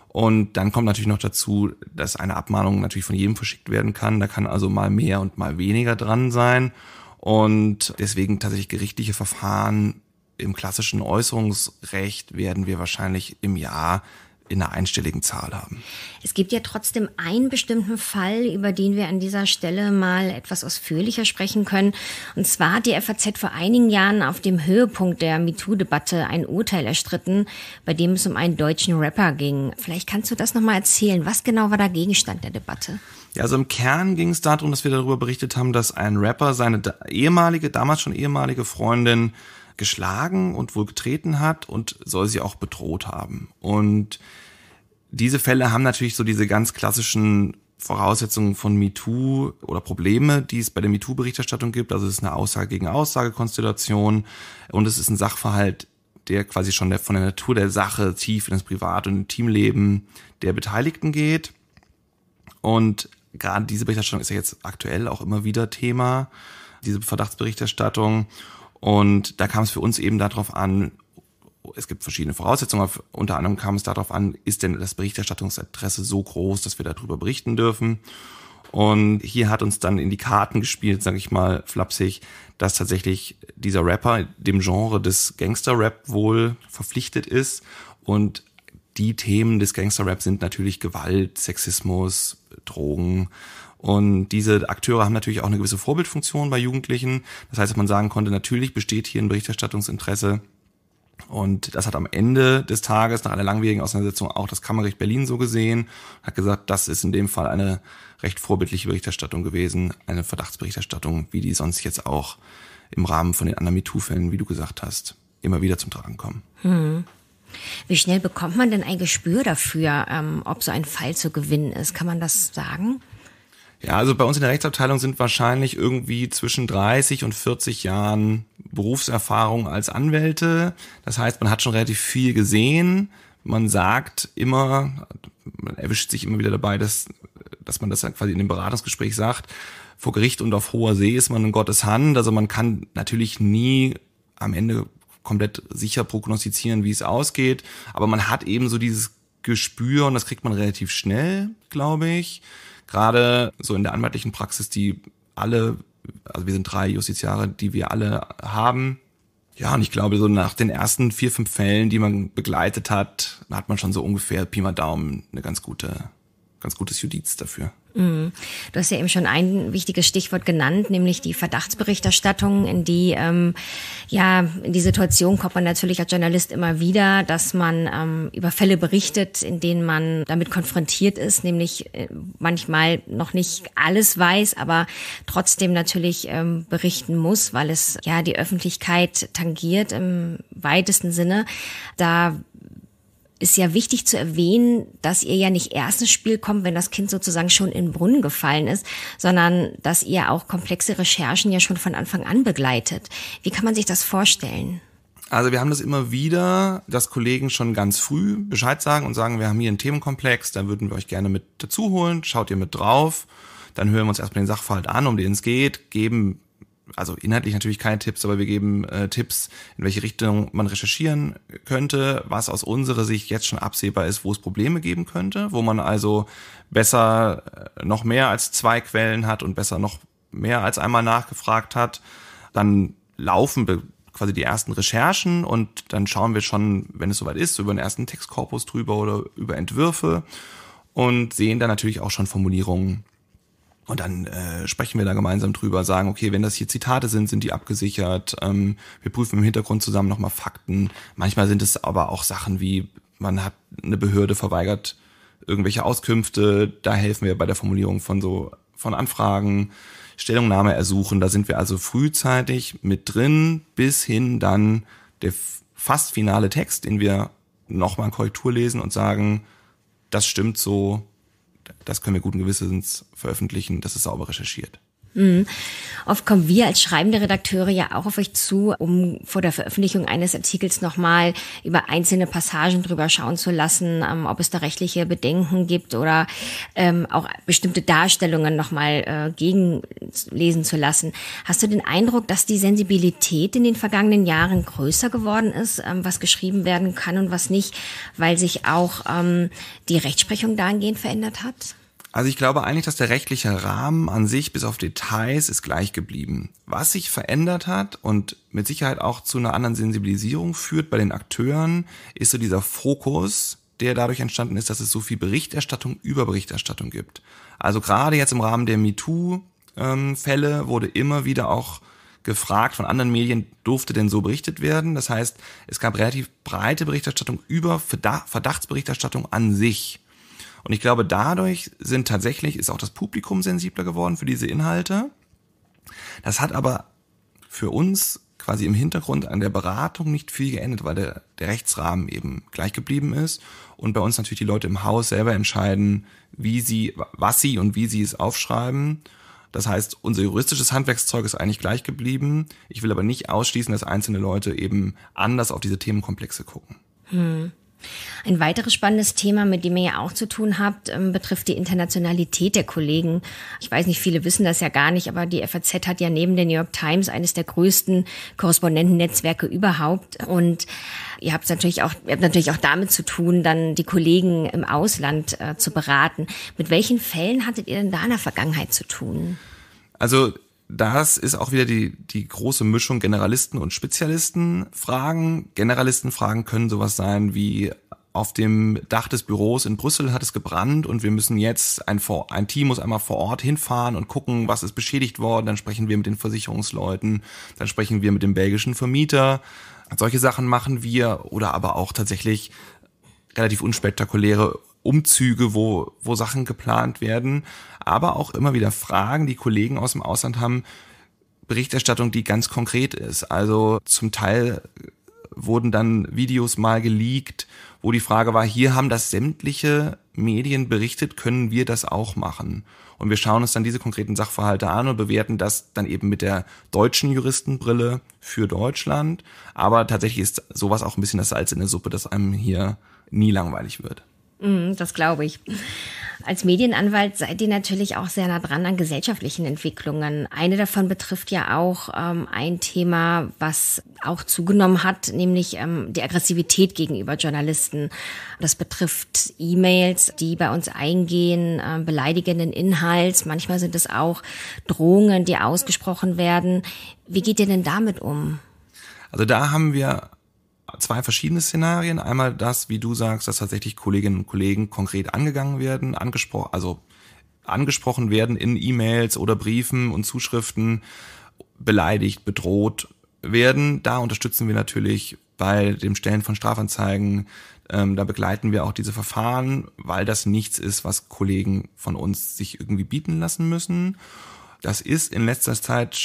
Und dann kommt natürlich noch dazu, dass eine Abmahnung natürlich von jedem verschickt werden kann. Da kann also mal mehr und mal weniger dran sein. Und deswegen tatsächlich gerichtliche Verfahren im klassischen Äußerungsrecht werden wir wahrscheinlich im Jahr in einer einstelligen Zahl haben.
Es gibt ja trotzdem einen bestimmten Fall, über den wir an dieser Stelle mal etwas ausführlicher sprechen können. Und zwar hat die FAZ vor einigen Jahren auf dem Höhepunkt der MeToo-Debatte ein Urteil erstritten, bei dem es um einen deutschen Rapper ging. Vielleicht kannst du das nochmal erzählen. Was genau war der Gegenstand der Debatte?
Ja, also im Kern ging es darum, dass wir darüber berichtet haben, dass ein Rapper seine ehemalige, damals schon ehemalige Freundin geschlagen und wohl getreten hat und soll sie auch bedroht haben. Und diese Fälle haben natürlich so diese ganz klassischen Voraussetzungen von MeToo oder Probleme, die es bei der MeToo-Berichterstattung gibt. Also es ist eine Aussage gegen Aussage-Konstellation und es ist ein Sachverhalt, der quasi schon von der Natur der Sache tief in das Privat- und Intimleben der Beteiligten geht. Und gerade diese Berichterstattung ist ja jetzt aktuell auch immer wieder Thema, diese Verdachtsberichterstattung. Und da kam es für uns eben darauf an, es gibt verschiedene Voraussetzungen, aber unter anderem kam es darauf an, ist denn das Berichterstattungsadresse so groß, dass wir darüber berichten dürfen? Und hier hat uns dann in die Karten gespielt, sage ich mal flapsig, dass tatsächlich dieser Rapper dem Genre des Gangster-Rap wohl verpflichtet ist und die Themen des Gangster-Rap sind natürlich Gewalt, Sexismus, Drogen. Und diese Akteure haben natürlich auch eine gewisse Vorbildfunktion bei Jugendlichen. Das heißt, dass man sagen konnte, natürlich besteht hier ein Berichterstattungsinteresse. Und das hat am Ende des Tages nach einer langwierigen Auseinandersetzung auch das Kammergericht Berlin so gesehen, hat gesagt, das ist in dem Fall eine recht vorbildliche Berichterstattung gewesen, eine Verdachtsberichterstattung, wie die sonst jetzt auch im Rahmen von den anderen MeToo-Fällen, wie du gesagt hast, immer wieder zum Tragen kommen.
Hm. Wie schnell bekommt man denn ein Gespür dafür, ähm, ob so ein Fall zu gewinnen ist? Kann man das sagen?
Ja, also bei uns in der Rechtsabteilung sind wahrscheinlich irgendwie zwischen 30 und 40 Jahren Berufserfahrung als Anwälte. Das heißt, man hat schon relativ viel gesehen. Man sagt immer, man erwischt sich immer wieder dabei, dass, dass man das quasi in dem Beratungsgespräch sagt. Vor Gericht und auf hoher See ist man in Gottes Hand. Also man kann natürlich nie am Ende komplett sicher prognostizieren, wie es ausgeht. Aber man hat eben so dieses Gespür und das kriegt man relativ schnell, glaube ich. Gerade so in der anwaltlichen Praxis, die alle, also wir sind drei Justiziare, die wir alle haben. Ja, und ich glaube, so nach den ersten vier, fünf Fällen, die man begleitet hat, hat man schon so ungefähr Pi mal Daumen eine ganz gute ganz gutes Judiz dafür. Mm.
Du hast ja eben schon ein wichtiges Stichwort genannt, nämlich die Verdachtsberichterstattung, in die ähm, ja in die Situation kommt man natürlich als Journalist immer wieder, dass man ähm, über Fälle berichtet, in denen man damit konfrontiert ist, nämlich äh, manchmal noch nicht alles weiß, aber trotzdem natürlich ähm, berichten muss, weil es ja die Öffentlichkeit tangiert im weitesten Sinne. Da ist ja wichtig zu erwähnen, dass ihr ja nicht erst ins Spiel kommt, wenn das Kind sozusagen schon in den Brunnen gefallen ist, sondern dass ihr auch komplexe Recherchen ja schon von Anfang an begleitet. Wie kann man sich das vorstellen?
Also wir haben das immer wieder, dass Kollegen schon ganz früh Bescheid sagen und sagen, wir haben hier einen Themenkomplex, da würden wir euch gerne mit dazu holen, schaut ihr mit drauf, dann hören wir uns erstmal den Sachverhalt an, um den es geht, geben also inhaltlich natürlich keine Tipps, aber wir geben äh, Tipps, in welche Richtung man recherchieren könnte, was aus unserer Sicht jetzt schon absehbar ist, wo es Probleme geben könnte, wo man also besser äh, noch mehr als zwei Quellen hat und besser noch mehr als einmal nachgefragt hat. Dann laufen quasi die ersten Recherchen und dann schauen wir schon, wenn es soweit ist, über den ersten Textkorpus drüber oder über Entwürfe und sehen dann natürlich auch schon Formulierungen, und dann äh, sprechen wir da gemeinsam drüber, sagen, okay, wenn das hier Zitate sind, sind die abgesichert. Ähm, wir prüfen im Hintergrund zusammen nochmal Fakten. Manchmal sind es aber auch Sachen wie, man hat eine Behörde verweigert irgendwelche Auskünfte. Da helfen wir bei der Formulierung von so von Anfragen, Stellungnahme ersuchen. Da sind wir also frühzeitig mit drin, bis hin dann der fast finale Text, den wir nochmal Korrektur lesen und sagen, das stimmt so, das können wir guten Gewissens veröffentlichen, das ist sauber recherchiert.
Mhm. Oft kommen wir als schreibende Redakteure ja auch auf euch zu, um vor der Veröffentlichung eines Artikels nochmal über einzelne Passagen drüber schauen zu lassen, ähm, ob es da rechtliche Bedenken gibt oder ähm, auch bestimmte Darstellungen nochmal äh, gegenlesen zu lassen. Hast du den Eindruck, dass die Sensibilität in den vergangenen Jahren größer geworden ist, ähm, was geschrieben werden kann und was nicht, weil sich auch ähm, die Rechtsprechung dahingehend verändert hat?
Also ich glaube eigentlich, dass der rechtliche Rahmen an sich bis auf Details ist gleich geblieben. Was sich verändert hat und mit Sicherheit auch zu einer anderen Sensibilisierung führt bei den Akteuren, ist so dieser Fokus, der dadurch entstanden ist, dass es so viel Berichterstattung über Berichterstattung gibt. Also gerade jetzt im Rahmen der MeToo-Fälle ähm, wurde immer wieder auch gefragt von anderen Medien, durfte denn so berichtet werden? Das heißt, es gab relativ breite Berichterstattung über Verdachtsberichterstattung an sich. Und ich glaube, dadurch sind tatsächlich, ist auch das Publikum sensibler geworden für diese Inhalte. Das hat aber für uns quasi im Hintergrund an der Beratung nicht viel geändert, weil der, der Rechtsrahmen eben gleich geblieben ist und bei uns natürlich die Leute im Haus selber entscheiden, wie sie, was sie und wie sie es aufschreiben. Das heißt, unser juristisches Handwerkszeug ist eigentlich gleich geblieben. Ich will aber nicht ausschließen, dass einzelne Leute eben anders auf diese Themenkomplexe gucken.
Hm. Ein weiteres spannendes Thema, mit dem ihr ja auch zu tun habt, ähm, betrifft die Internationalität der Kollegen. Ich weiß nicht, viele wissen das ja gar nicht, aber die FAZ hat ja neben der New York Times eines der größten Korrespondentennetzwerke überhaupt. Und ihr habt natürlich auch, ihr habt natürlich auch damit zu tun, dann die Kollegen im Ausland äh, zu beraten. Mit welchen Fällen hattet ihr denn da in der Vergangenheit zu tun?
Also das ist auch wieder die, die große Mischung Generalisten und Spezialisten Fragen. Generalisten Fragen können sowas sein wie auf dem Dach des Büros in Brüssel hat es gebrannt und wir müssen jetzt ein, ein Team muss einmal vor Ort hinfahren und gucken, was ist beschädigt worden. Dann sprechen wir mit den Versicherungsleuten, dann sprechen wir mit dem belgischen Vermieter. Solche Sachen machen wir oder aber auch tatsächlich relativ unspektakuläre Umzüge, wo, wo Sachen geplant werden, aber auch immer wieder Fragen, die Kollegen aus dem Ausland haben, Berichterstattung, die ganz konkret ist. Also zum Teil wurden dann Videos mal geleakt, wo die Frage war, hier haben das sämtliche Medien berichtet, können wir das auch machen? Und wir schauen uns dann diese konkreten Sachverhalte an und bewerten das dann eben mit der deutschen Juristenbrille für Deutschland. Aber tatsächlich ist sowas auch ein bisschen das Salz in der Suppe, dass einem hier nie langweilig wird.
Mhm, das glaube ich. Als Medienanwalt seid ihr natürlich auch sehr nah dran an gesellschaftlichen Entwicklungen. Eine davon betrifft ja auch ähm, ein Thema, was auch zugenommen hat, nämlich ähm, die Aggressivität gegenüber Journalisten. Das betrifft E-Mails, die bei uns eingehen, äh, beleidigenden Inhalts. Manchmal sind es auch Drohungen, die ausgesprochen werden. Wie geht ihr denn damit um?
Also da haben wir zwei verschiedene Szenarien. Einmal das, wie du sagst, dass tatsächlich Kolleginnen und Kollegen konkret angegangen werden, angesprochen, also angesprochen werden in E-Mails oder Briefen und Zuschriften, beleidigt, bedroht werden. Da unterstützen wir natürlich bei dem Stellen von Strafanzeigen. Ähm, da begleiten wir auch diese Verfahren, weil das nichts ist, was Kollegen von uns sich irgendwie bieten lassen müssen. Das ist in letzter Zeit,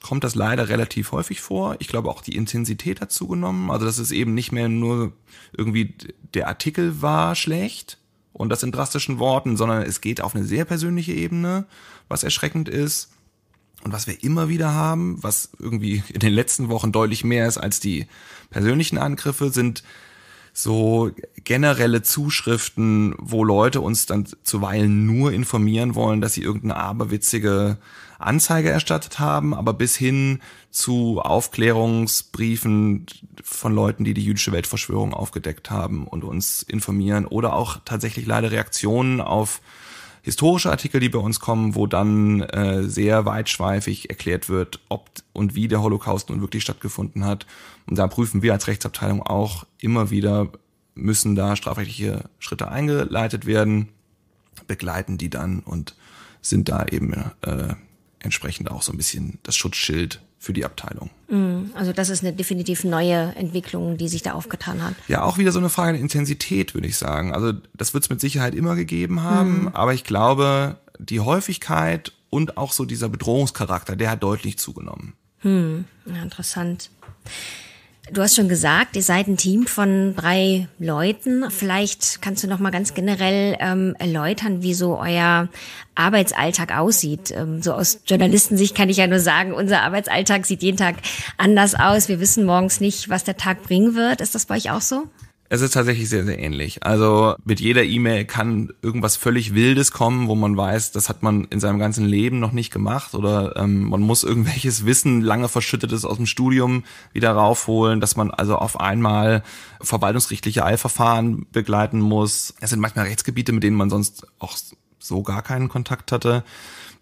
kommt das leider relativ häufig vor. Ich glaube auch die Intensität hat zugenommen. Also das ist eben nicht mehr nur irgendwie der Artikel war schlecht und das in drastischen Worten, sondern es geht auf eine sehr persönliche Ebene, was erschreckend ist. Und was wir immer wieder haben, was irgendwie in den letzten Wochen deutlich mehr ist als die persönlichen Angriffe, sind so generelle Zuschriften, wo Leute uns dann zuweilen nur informieren wollen, dass sie irgendeine aberwitzige Anzeige erstattet haben, aber bis hin zu Aufklärungsbriefen von Leuten, die die jüdische Weltverschwörung aufgedeckt haben und uns informieren oder auch tatsächlich leider Reaktionen auf historische Artikel, die bei uns kommen, wo dann äh, sehr weitschweifig erklärt wird, ob und wie der Holocaust nun wirklich stattgefunden hat. Und da prüfen wir als Rechtsabteilung auch immer wieder, müssen da strafrechtliche Schritte eingeleitet werden, begleiten die dann und sind da eben äh, entsprechend auch so ein bisschen das Schutzschild für die Abteilung.
Mhm. Also das ist eine definitiv neue Entwicklung, die sich da aufgetan hat.
Ja, auch wieder so eine Frage der Intensität, würde ich sagen. Also das wird es mit Sicherheit immer gegeben haben, mhm. aber ich glaube, die Häufigkeit und auch so dieser Bedrohungscharakter, der hat deutlich zugenommen.
Hm, ja, interessant. Du hast schon gesagt, ihr seid ein Team von drei Leuten. Vielleicht kannst du noch mal ganz generell ähm, erläutern, wie so euer Arbeitsalltag aussieht. Ähm, so aus Journalistensicht kann ich ja nur sagen, unser Arbeitsalltag sieht jeden Tag anders aus. Wir wissen morgens nicht, was der Tag bringen wird. Ist das bei euch auch so?
Es ist tatsächlich sehr, sehr ähnlich. Also mit jeder E-Mail kann irgendwas völlig Wildes kommen, wo man weiß, das hat man in seinem ganzen Leben noch nicht gemacht oder ähm, man muss irgendwelches Wissen, lange verschüttetes aus dem Studium wieder raufholen, dass man also auf einmal verwaltungsrechtliche Eilverfahren begleiten muss. Es sind manchmal Rechtsgebiete, mit denen man sonst auch so gar keinen Kontakt hatte.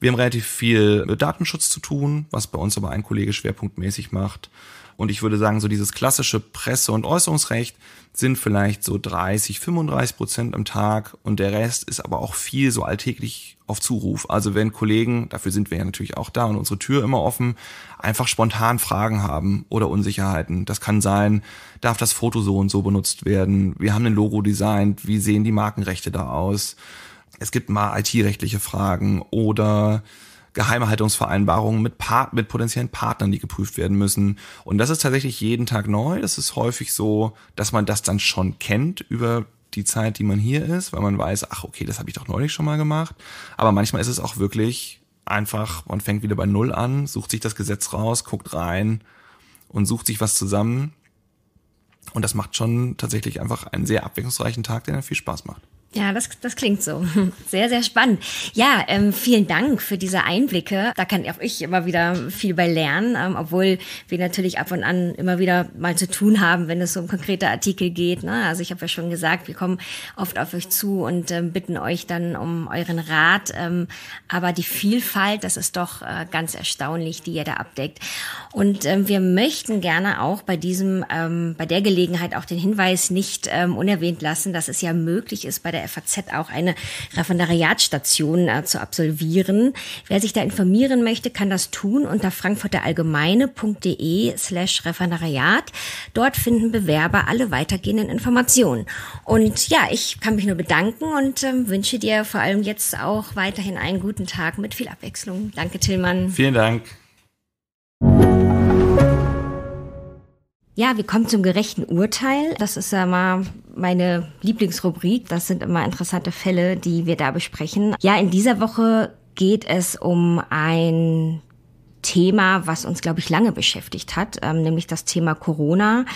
Wir haben relativ viel mit Datenschutz zu tun, was bei uns aber ein Kollege schwerpunktmäßig macht. Und ich würde sagen, so dieses klassische Presse- und Äußerungsrecht, sind vielleicht so 30, 35 Prozent am Tag und der Rest ist aber auch viel so alltäglich auf Zuruf. Also wenn Kollegen, dafür sind wir ja natürlich auch da und unsere Tür immer offen, einfach spontan Fragen haben oder Unsicherheiten. Das kann sein, darf das Foto so und so benutzt werden? Wir haben ein Logo designt, wie sehen die Markenrechte da aus? Es gibt mal IT-rechtliche Fragen oder Geheimhaltungsvereinbarungen mit, Part mit potenziellen Partnern, die geprüft werden müssen. Und das ist tatsächlich jeden Tag neu. Das ist häufig so, dass man das dann schon kennt über die Zeit, die man hier ist, weil man weiß, ach okay, das habe ich doch neulich schon mal gemacht. Aber manchmal ist es auch wirklich einfach, man fängt wieder bei Null an, sucht sich das Gesetz raus, guckt rein und sucht sich was zusammen. Und das macht schon tatsächlich einfach einen sehr abwechslungsreichen Tag, der dann viel Spaß macht.
Ja, das, das klingt so. (laughs) Sehr, sehr spannend. Ja, ähm, vielen Dank für diese Einblicke. Da kann auch ich immer wieder viel bei lernen, ähm, obwohl wir natürlich ab und an immer wieder mal zu tun haben, wenn es um konkrete Artikel geht. Ne? Also ich habe ja schon gesagt, wir kommen oft auf euch zu und ähm, bitten euch dann um euren Rat. Ähm, aber die Vielfalt, das ist doch äh, ganz erstaunlich, die ihr da abdeckt. Und ähm, wir möchten gerne auch bei diesem, ähm, bei der Gelegenheit auch den Hinweis nicht ähm, unerwähnt lassen, dass es ja möglich ist, bei der der FAZ auch eine Referendariatsstation äh, zu absolvieren. Wer sich da informieren möchte, kann das tun unter frankfurterallgemeine.de slash Referendariat. Dort finden Bewerber alle weitergehenden Informationen. Und ja, ich kann mich nur bedanken und äh, wünsche dir vor allem jetzt auch weiterhin einen guten Tag mit viel Abwechslung. Danke, Tillmann. Vielen Dank. Ja, wir kommen zum gerechten Urteil. Das ist ja mal meine Lieblingsrubrik. Das sind immer interessante Fälle, die wir da besprechen. Ja, in dieser Woche geht es um ein Thema, was uns, glaube ich, lange beschäftigt hat, ähm, nämlich das Thema Corona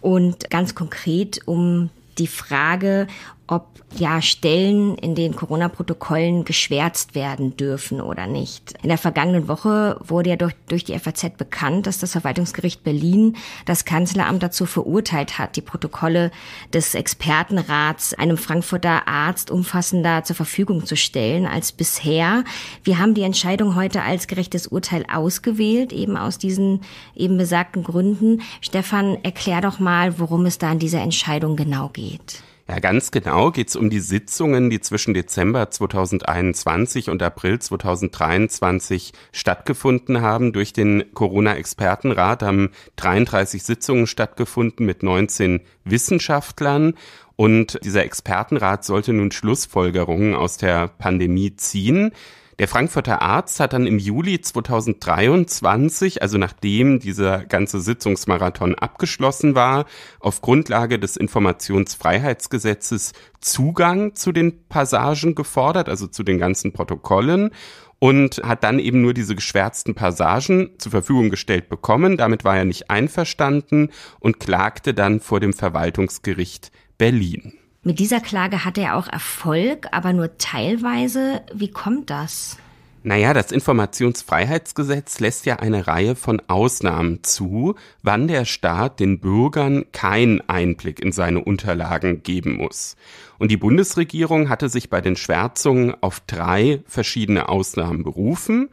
und ganz konkret um die Frage, ob ja Stellen in den Corona-Protokollen geschwärzt werden dürfen oder nicht. In der vergangenen Woche wurde ja durch, durch die FAZ bekannt, dass das Verwaltungsgericht Berlin das Kanzleramt dazu verurteilt hat, die Protokolle des Expertenrats einem Frankfurter Arzt umfassender zur Verfügung zu stellen als bisher. Wir haben die Entscheidung heute als gerechtes Urteil ausgewählt, eben aus diesen eben besagten Gründen. Stefan, erklär doch mal, worum es da an dieser Entscheidung genau geht.
Ja, ganz genau geht es um die Sitzungen, die zwischen Dezember 2021 und April 2023 stattgefunden haben. Durch den Corona-Expertenrat haben 33 Sitzungen stattgefunden mit 19 Wissenschaftlern. Und dieser Expertenrat sollte nun Schlussfolgerungen aus der Pandemie ziehen. Der Frankfurter Arzt hat dann im Juli 2023, also nachdem dieser ganze Sitzungsmarathon abgeschlossen war, auf Grundlage des Informationsfreiheitsgesetzes Zugang zu den Passagen gefordert, also zu den ganzen Protokollen und hat dann eben nur diese geschwärzten Passagen zur Verfügung gestellt bekommen. Damit war er nicht einverstanden und klagte dann vor dem Verwaltungsgericht Berlin.
Mit dieser Klage hatte er auch Erfolg, aber nur teilweise. Wie kommt das?
Naja, das Informationsfreiheitsgesetz lässt ja eine Reihe von Ausnahmen zu, wann der Staat den Bürgern keinen Einblick in seine Unterlagen geben muss. Und die Bundesregierung hatte sich bei den Schwärzungen auf drei verschiedene Ausnahmen berufen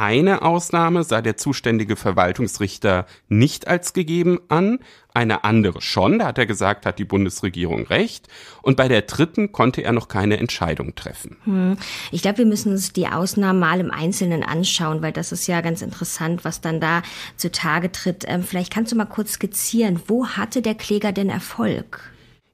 eine Ausnahme sah der zuständige Verwaltungsrichter nicht als gegeben an, eine andere schon, da hat er gesagt, hat die Bundesregierung recht, und bei der dritten konnte er noch keine Entscheidung treffen.
Hm. Ich glaube, wir müssen uns die Ausnahmen mal im Einzelnen anschauen, weil das ist ja ganz interessant, was dann da zutage tritt. Ähm, vielleicht kannst du mal kurz skizzieren, wo hatte der Kläger denn Erfolg?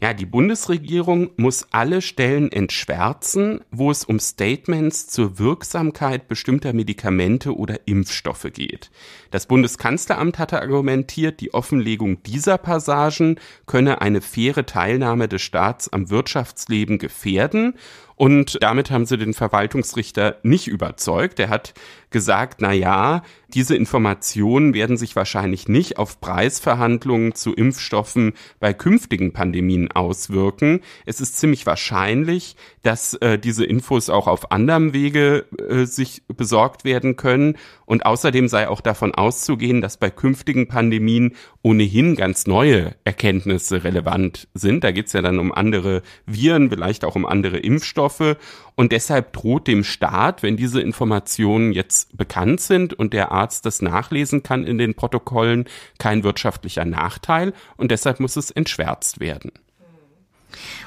Ja, die Bundesregierung muss alle Stellen entschwärzen, wo es um Statements zur Wirksamkeit bestimmter Medikamente oder Impfstoffe geht. Das Bundeskanzleramt hatte argumentiert, die Offenlegung dieser Passagen könne eine faire Teilnahme des Staats am Wirtschaftsleben gefährden und damit haben sie den Verwaltungsrichter nicht überzeugt. Er hat gesagt, na ja, diese Informationen werden sich wahrscheinlich nicht auf Preisverhandlungen zu Impfstoffen bei künftigen Pandemien auswirken. Es ist ziemlich wahrscheinlich, dass äh, diese Infos auch auf anderem Wege äh, sich besorgt werden können. Und außerdem sei auch davon auszugehen, dass bei künftigen Pandemien ohnehin ganz neue Erkenntnisse relevant sind. Da geht es ja dann um andere Viren, vielleicht auch um andere Impfstoffe. Impfstoffe und deshalb droht dem Staat, wenn diese Informationen jetzt bekannt sind und der Arzt das nachlesen kann in den Protokollen, kein wirtschaftlicher Nachteil und deshalb muss es entschwärzt werden.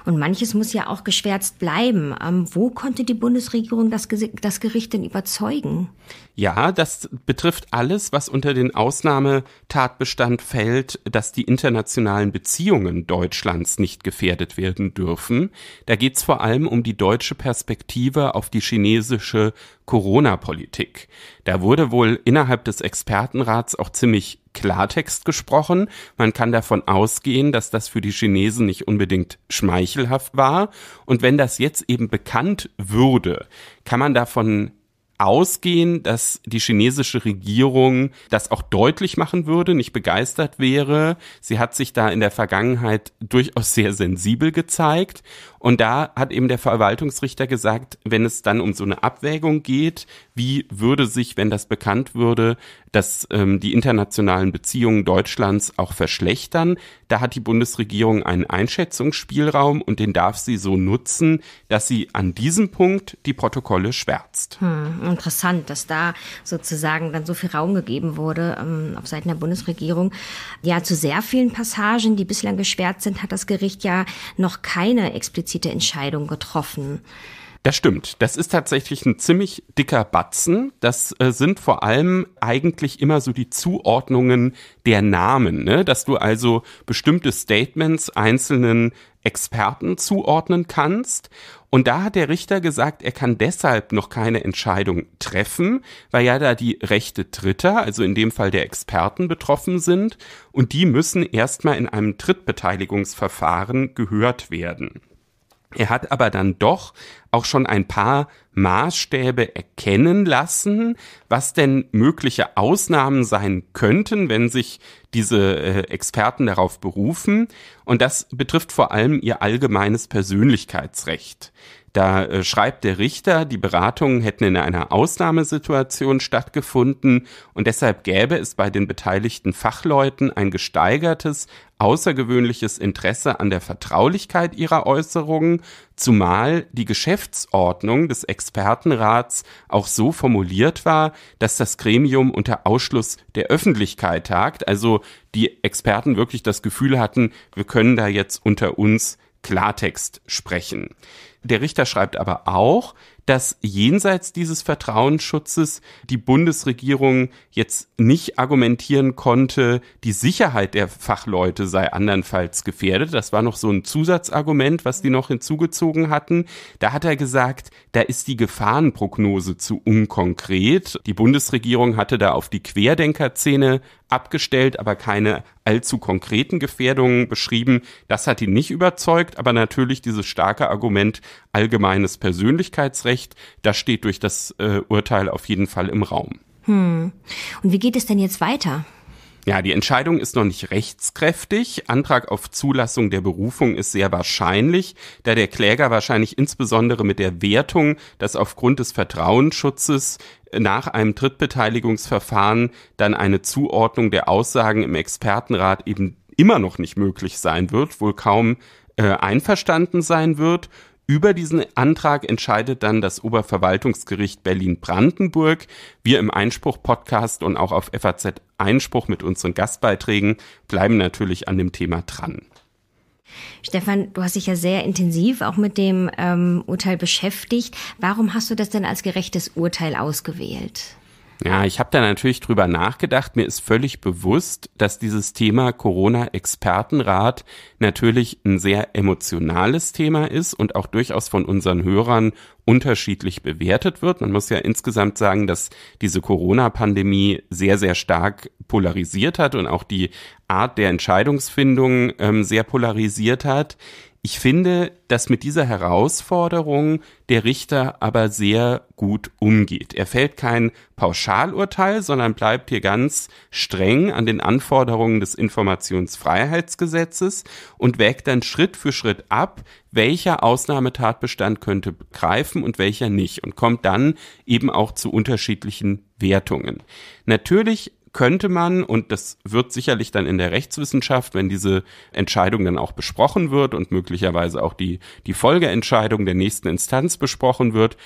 Und manches muss ja auch geschwärzt bleiben. Ähm, wo konnte die Bundesregierung das, das Gericht denn überzeugen?
Ja, das betrifft alles, was unter den Ausnahmetatbestand fällt, dass die internationalen Beziehungen Deutschlands nicht gefährdet werden dürfen. Da geht's vor allem um die deutsche Perspektive auf die chinesische Corona-Politik. Da wurde wohl innerhalb des Expertenrats auch ziemlich Klartext gesprochen. Man kann davon ausgehen, dass das für die Chinesen nicht unbedingt schmeichelt schmeichelhaft war. Und wenn das jetzt eben bekannt würde, kann man davon ausgehen, dass die chinesische Regierung das auch deutlich machen würde, nicht begeistert wäre. Sie hat sich da in der Vergangenheit durchaus sehr sensibel gezeigt und da hat eben der Verwaltungsrichter gesagt, wenn es dann um so eine Abwägung geht, wie würde sich, wenn das bekannt würde, dass ähm, die internationalen Beziehungen Deutschlands auch verschlechtern, da hat die Bundesregierung einen Einschätzungsspielraum und den darf sie so nutzen, dass sie an diesem Punkt die Protokolle schwärzt.
Hm, interessant, dass da sozusagen dann so viel Raum gegeben wurde ähm, auf Seiten der Bundesregierung. Ja, zu sehr vielen Passagen, die bislang geschwärzt sind, hat das Gericht ja noch keine explizite explizite Entscheidung getroffen.
Das stimmt. Das ist tatsächlich ein ziemlich dicker Batzen. Das äh, sind vor allem eigentlich immer so die Zuordnungen der Namen, ne? dass du also bestimmte Statements einzelnen Experten zuordnen kannst. Und da hat der Richter gesagt, er kann deshalb noch keine Entscheidung treffen, weil ja da die Rechte Dritter, also in dem Fall der Experten, betroffen sind. Und die müssen erstmal in einem Drittbeteiligungsverfahren gehört werden. Er hat aber dann doch auch schon ein paar Maßstäbe erkennen lassen, was denn mögliche Ausnahmen sein könnten, wenn sich diese äh, Experten darauf berufen. Und das betrifft vor allem ihr allgemeines Persönlichkeitsrecht. Da äh, schreibt der Richter, die Beratungen hätten in einer Ausnahmesituation stattgefunden und deshalb gäbe es bei den beteiligten Fachleuten ein gesteigertes, außergewöhnliches Interesse an der Vertraulichkeit ihrer Äußerungen, zumal die Geschäftsordnung des Expertenrats auch so formuliert war, dass das Gremium unter Ausschluss der Öffentlichkeit tagt, also die Experten wirklich das Gefühl hatten, wir können da jetzt unter uns Klartext sprechen. Der Richter schreibt aber auch, dass jenseits dieses Vertrauensschutzes die Bundesregierung jetzt nicht argumentieren konnte, die Sicherheit der Fachleute sei andernfalls gefährdet. Das war noch so ein Zusatzargument, was die noch hinzugezogen hatten. Da hat er gesagt, da ist die Gefahrenprognose zu unkonkret. Die Bundesregierung hatte da auf die Querdenkerszene abgestellt, aber keine allzu konkreten Gefährdungen beschrieben. Das hat ihn nicht überzeugt, aber natürlich dieses starke Argument allgemeines Persönlichkeitsrecht, das steht durch das äh, Urteil auf jeden Fall im Raum.
Hm. Und wie geht es denn jetzt weiter?
Ja, die Entscheidung ist noch nicht rechtskräftig. Antrag auf Zulassung der Berufung ist sehr wahrscheinlich, da der Kläger wahrscheinlich insbesondere mit der Wertung, dass aufgrund des Vertrauensschutzes nach einem Drittbeteiligungsverfahren dann eine Zuordnung der Aussagen im Expertenrat eben immer noch nicht möglich sein wird, wohl kaum äh, einverstanden sein wird über diesen Antrag entscheidet dann das Oberverwaltungsgericht Berlin-Brandenburg. Wir im Einspruch-Podcast und auch auf FAZ Einspruch mit unseren Gastbeiträgen bleiben natürlich an dem Thema dran.
Stefan, du hast dich ja sehr intensiv auch mit dem ähm, Urteil beschäftigt. Warum hast du das denn als gerechtes Urteil ausgewählt?
Ja, ich habe da natürlich drüber nachgedacht. Mir ist völlig bewusst, dass dieses Thema Corona-Expertenrat natürlich ein sehr emotionales Thema ist und auch durchaus von unseren Hörern unterschiedlich bewertet wird. Man muss ja insgesamt sagen, dass diese Corona-Pandemie sehr, sehr stark polarisiert hat und auch die Art der Entscheidungsfindung ähm, sehr polarisiert hat. Ich finde, dass mit dieser Herausforderung der Richter aber sehr gut umgeht. Er fällt kein Pauschalurteil, sondern bleibt hier ganz streng an den Anforderungen des Informationsfreiheitsgesetzes und wägt dann Schritt für Schritt ab, welcher Ausnahmetatbestand könnte greifen und welcher nicht und kommt dann eben auch zu unterschiedlichen Wertungen. Natürlich könnte man, und das wird sicherlich dann in der Rechtswissenschaft, wenn diese Entscheidung dann auch besprochen wird und möglicherweise auch die, die Folgeentscheidung der nächsten Instanz besprochen wird,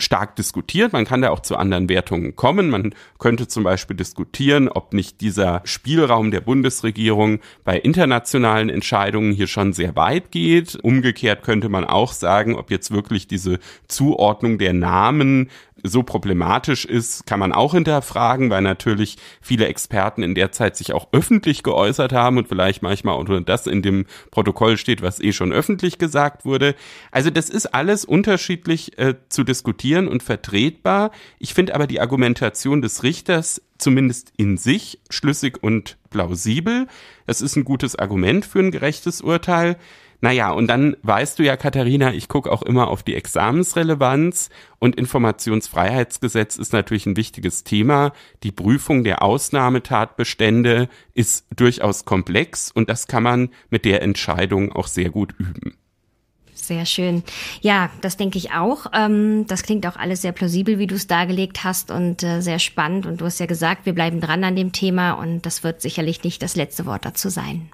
stark diskutiert. Man kann da auch zu anderen Wertungen kommen. Man könnte zum Beispiel diskutieren, ob nicht dieser Spielraum der Bundesregierung bei internationalen Entscheidungen hier schon sehr weit geht. Umgekehrt könnte man auch sagen, ob jetzt wirklich diese Zuordnung der Namen so problematisch ist, kann man auch hinterfragen, weil natürlich viele Experten in der Zeit sich auch öffentlich geäußert haben und vielleicht manchmal auch nur das in dem Protokoll steht, was eh schon öffentlich gesagt wurde. Also das ist alles unterschiedlich äh, zu diskutieren und vertretbar. Ich finde aber die Argumentation des Richters zumindest in sich schlüssig und plausibel. Es ist ein gutes Argument für ein gerechtes Urteil. Naja, und dann weißt du ja, Katharina, ich gucke auch immer auf die Examensrelevanz und Informationsfreiheitsgesetz ist natürlich ein wichtiges Thema. Die Prüfung der Ausnahmetatbestände ist durchaus komplex und das kann man mit der Entscheidung auch sehr gut üben.
Sehr schön. Ja, das denke ich auch. Ähm, das klingt auch alles sehr plausibel, wie du es dargelegt hast und äh, sehr spannend. Und du hast ja gesagt, wir bleiben dran an dem Thema und das wird sicherlich nicht das letzte Wort dazu sein.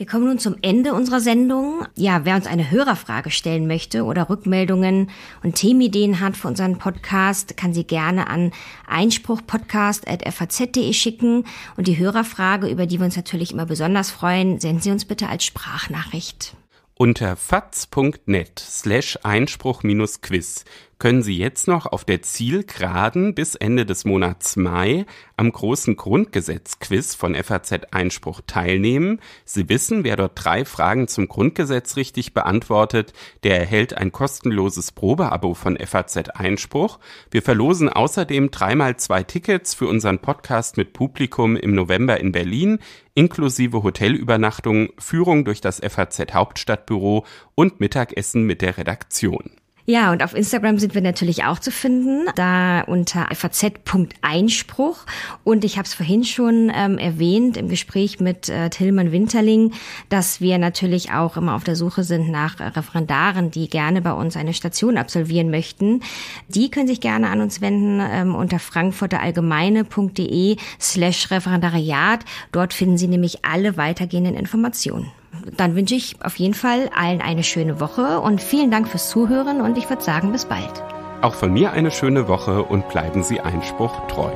Wir kommen nun zum Ende unserer Sendung. Ja, wer uns eine Hörerfrage stellen möchte oder Rückmeldungen und Themenideen hat für unseren Podcast, kann sie gerne an einspruchpodcast.faz.de schicken. Und die Hörerfrage, über die wir uns natürlich immer besonders freuen, senden Sie uns bitte als Sprachnachricht.
Unter faz.net slash Einspruch-Quiz können Sie jetzt noch auf der Zielgeraden bis Ende des Monats Mai am großen Grundgesetzquiz von FAZ Einspruch teilnehmen. Sie wissen, wer dort drei Fragen zum Grundgesetz richtig beantwortet, der erhält ein kostenloses Probeabo von FAZ Einspruch. Wir verlosen außerdem dreimal zwei Tickets für unseren Podcast mit Publikum im November in Berlin inklusive Hotelübernachtung, Führung durch das FAZ Hauptstadtbüro und Mittagessen mit der Redaktion.
Ja, und auf Instagram sind wir natürlich auch zu finden, da unter faz.einspruch. Und ich habe es vorhin schon ähm, erwähnt im Gespräch mit äh, Tillmann Winterling, dass wir natürlich auch immer auf der Suche sind nach äh, Referendaren, die gerne bei uns eine Station absolvieren möchten. Die können sich gerne an uns wenden ähm, unter frankfurterallgemeine.de slash Referendariat. Dort finden Sie nämlich alle weitergehenden Informationen dann wünsche ich auf jeden Fall allen eine schöne Woche und vielen Dank fürs Zuhören und ich würde sagen, bis bald.
Auch von mir eine schöne Woche und bleiben Sie Einspruch treu.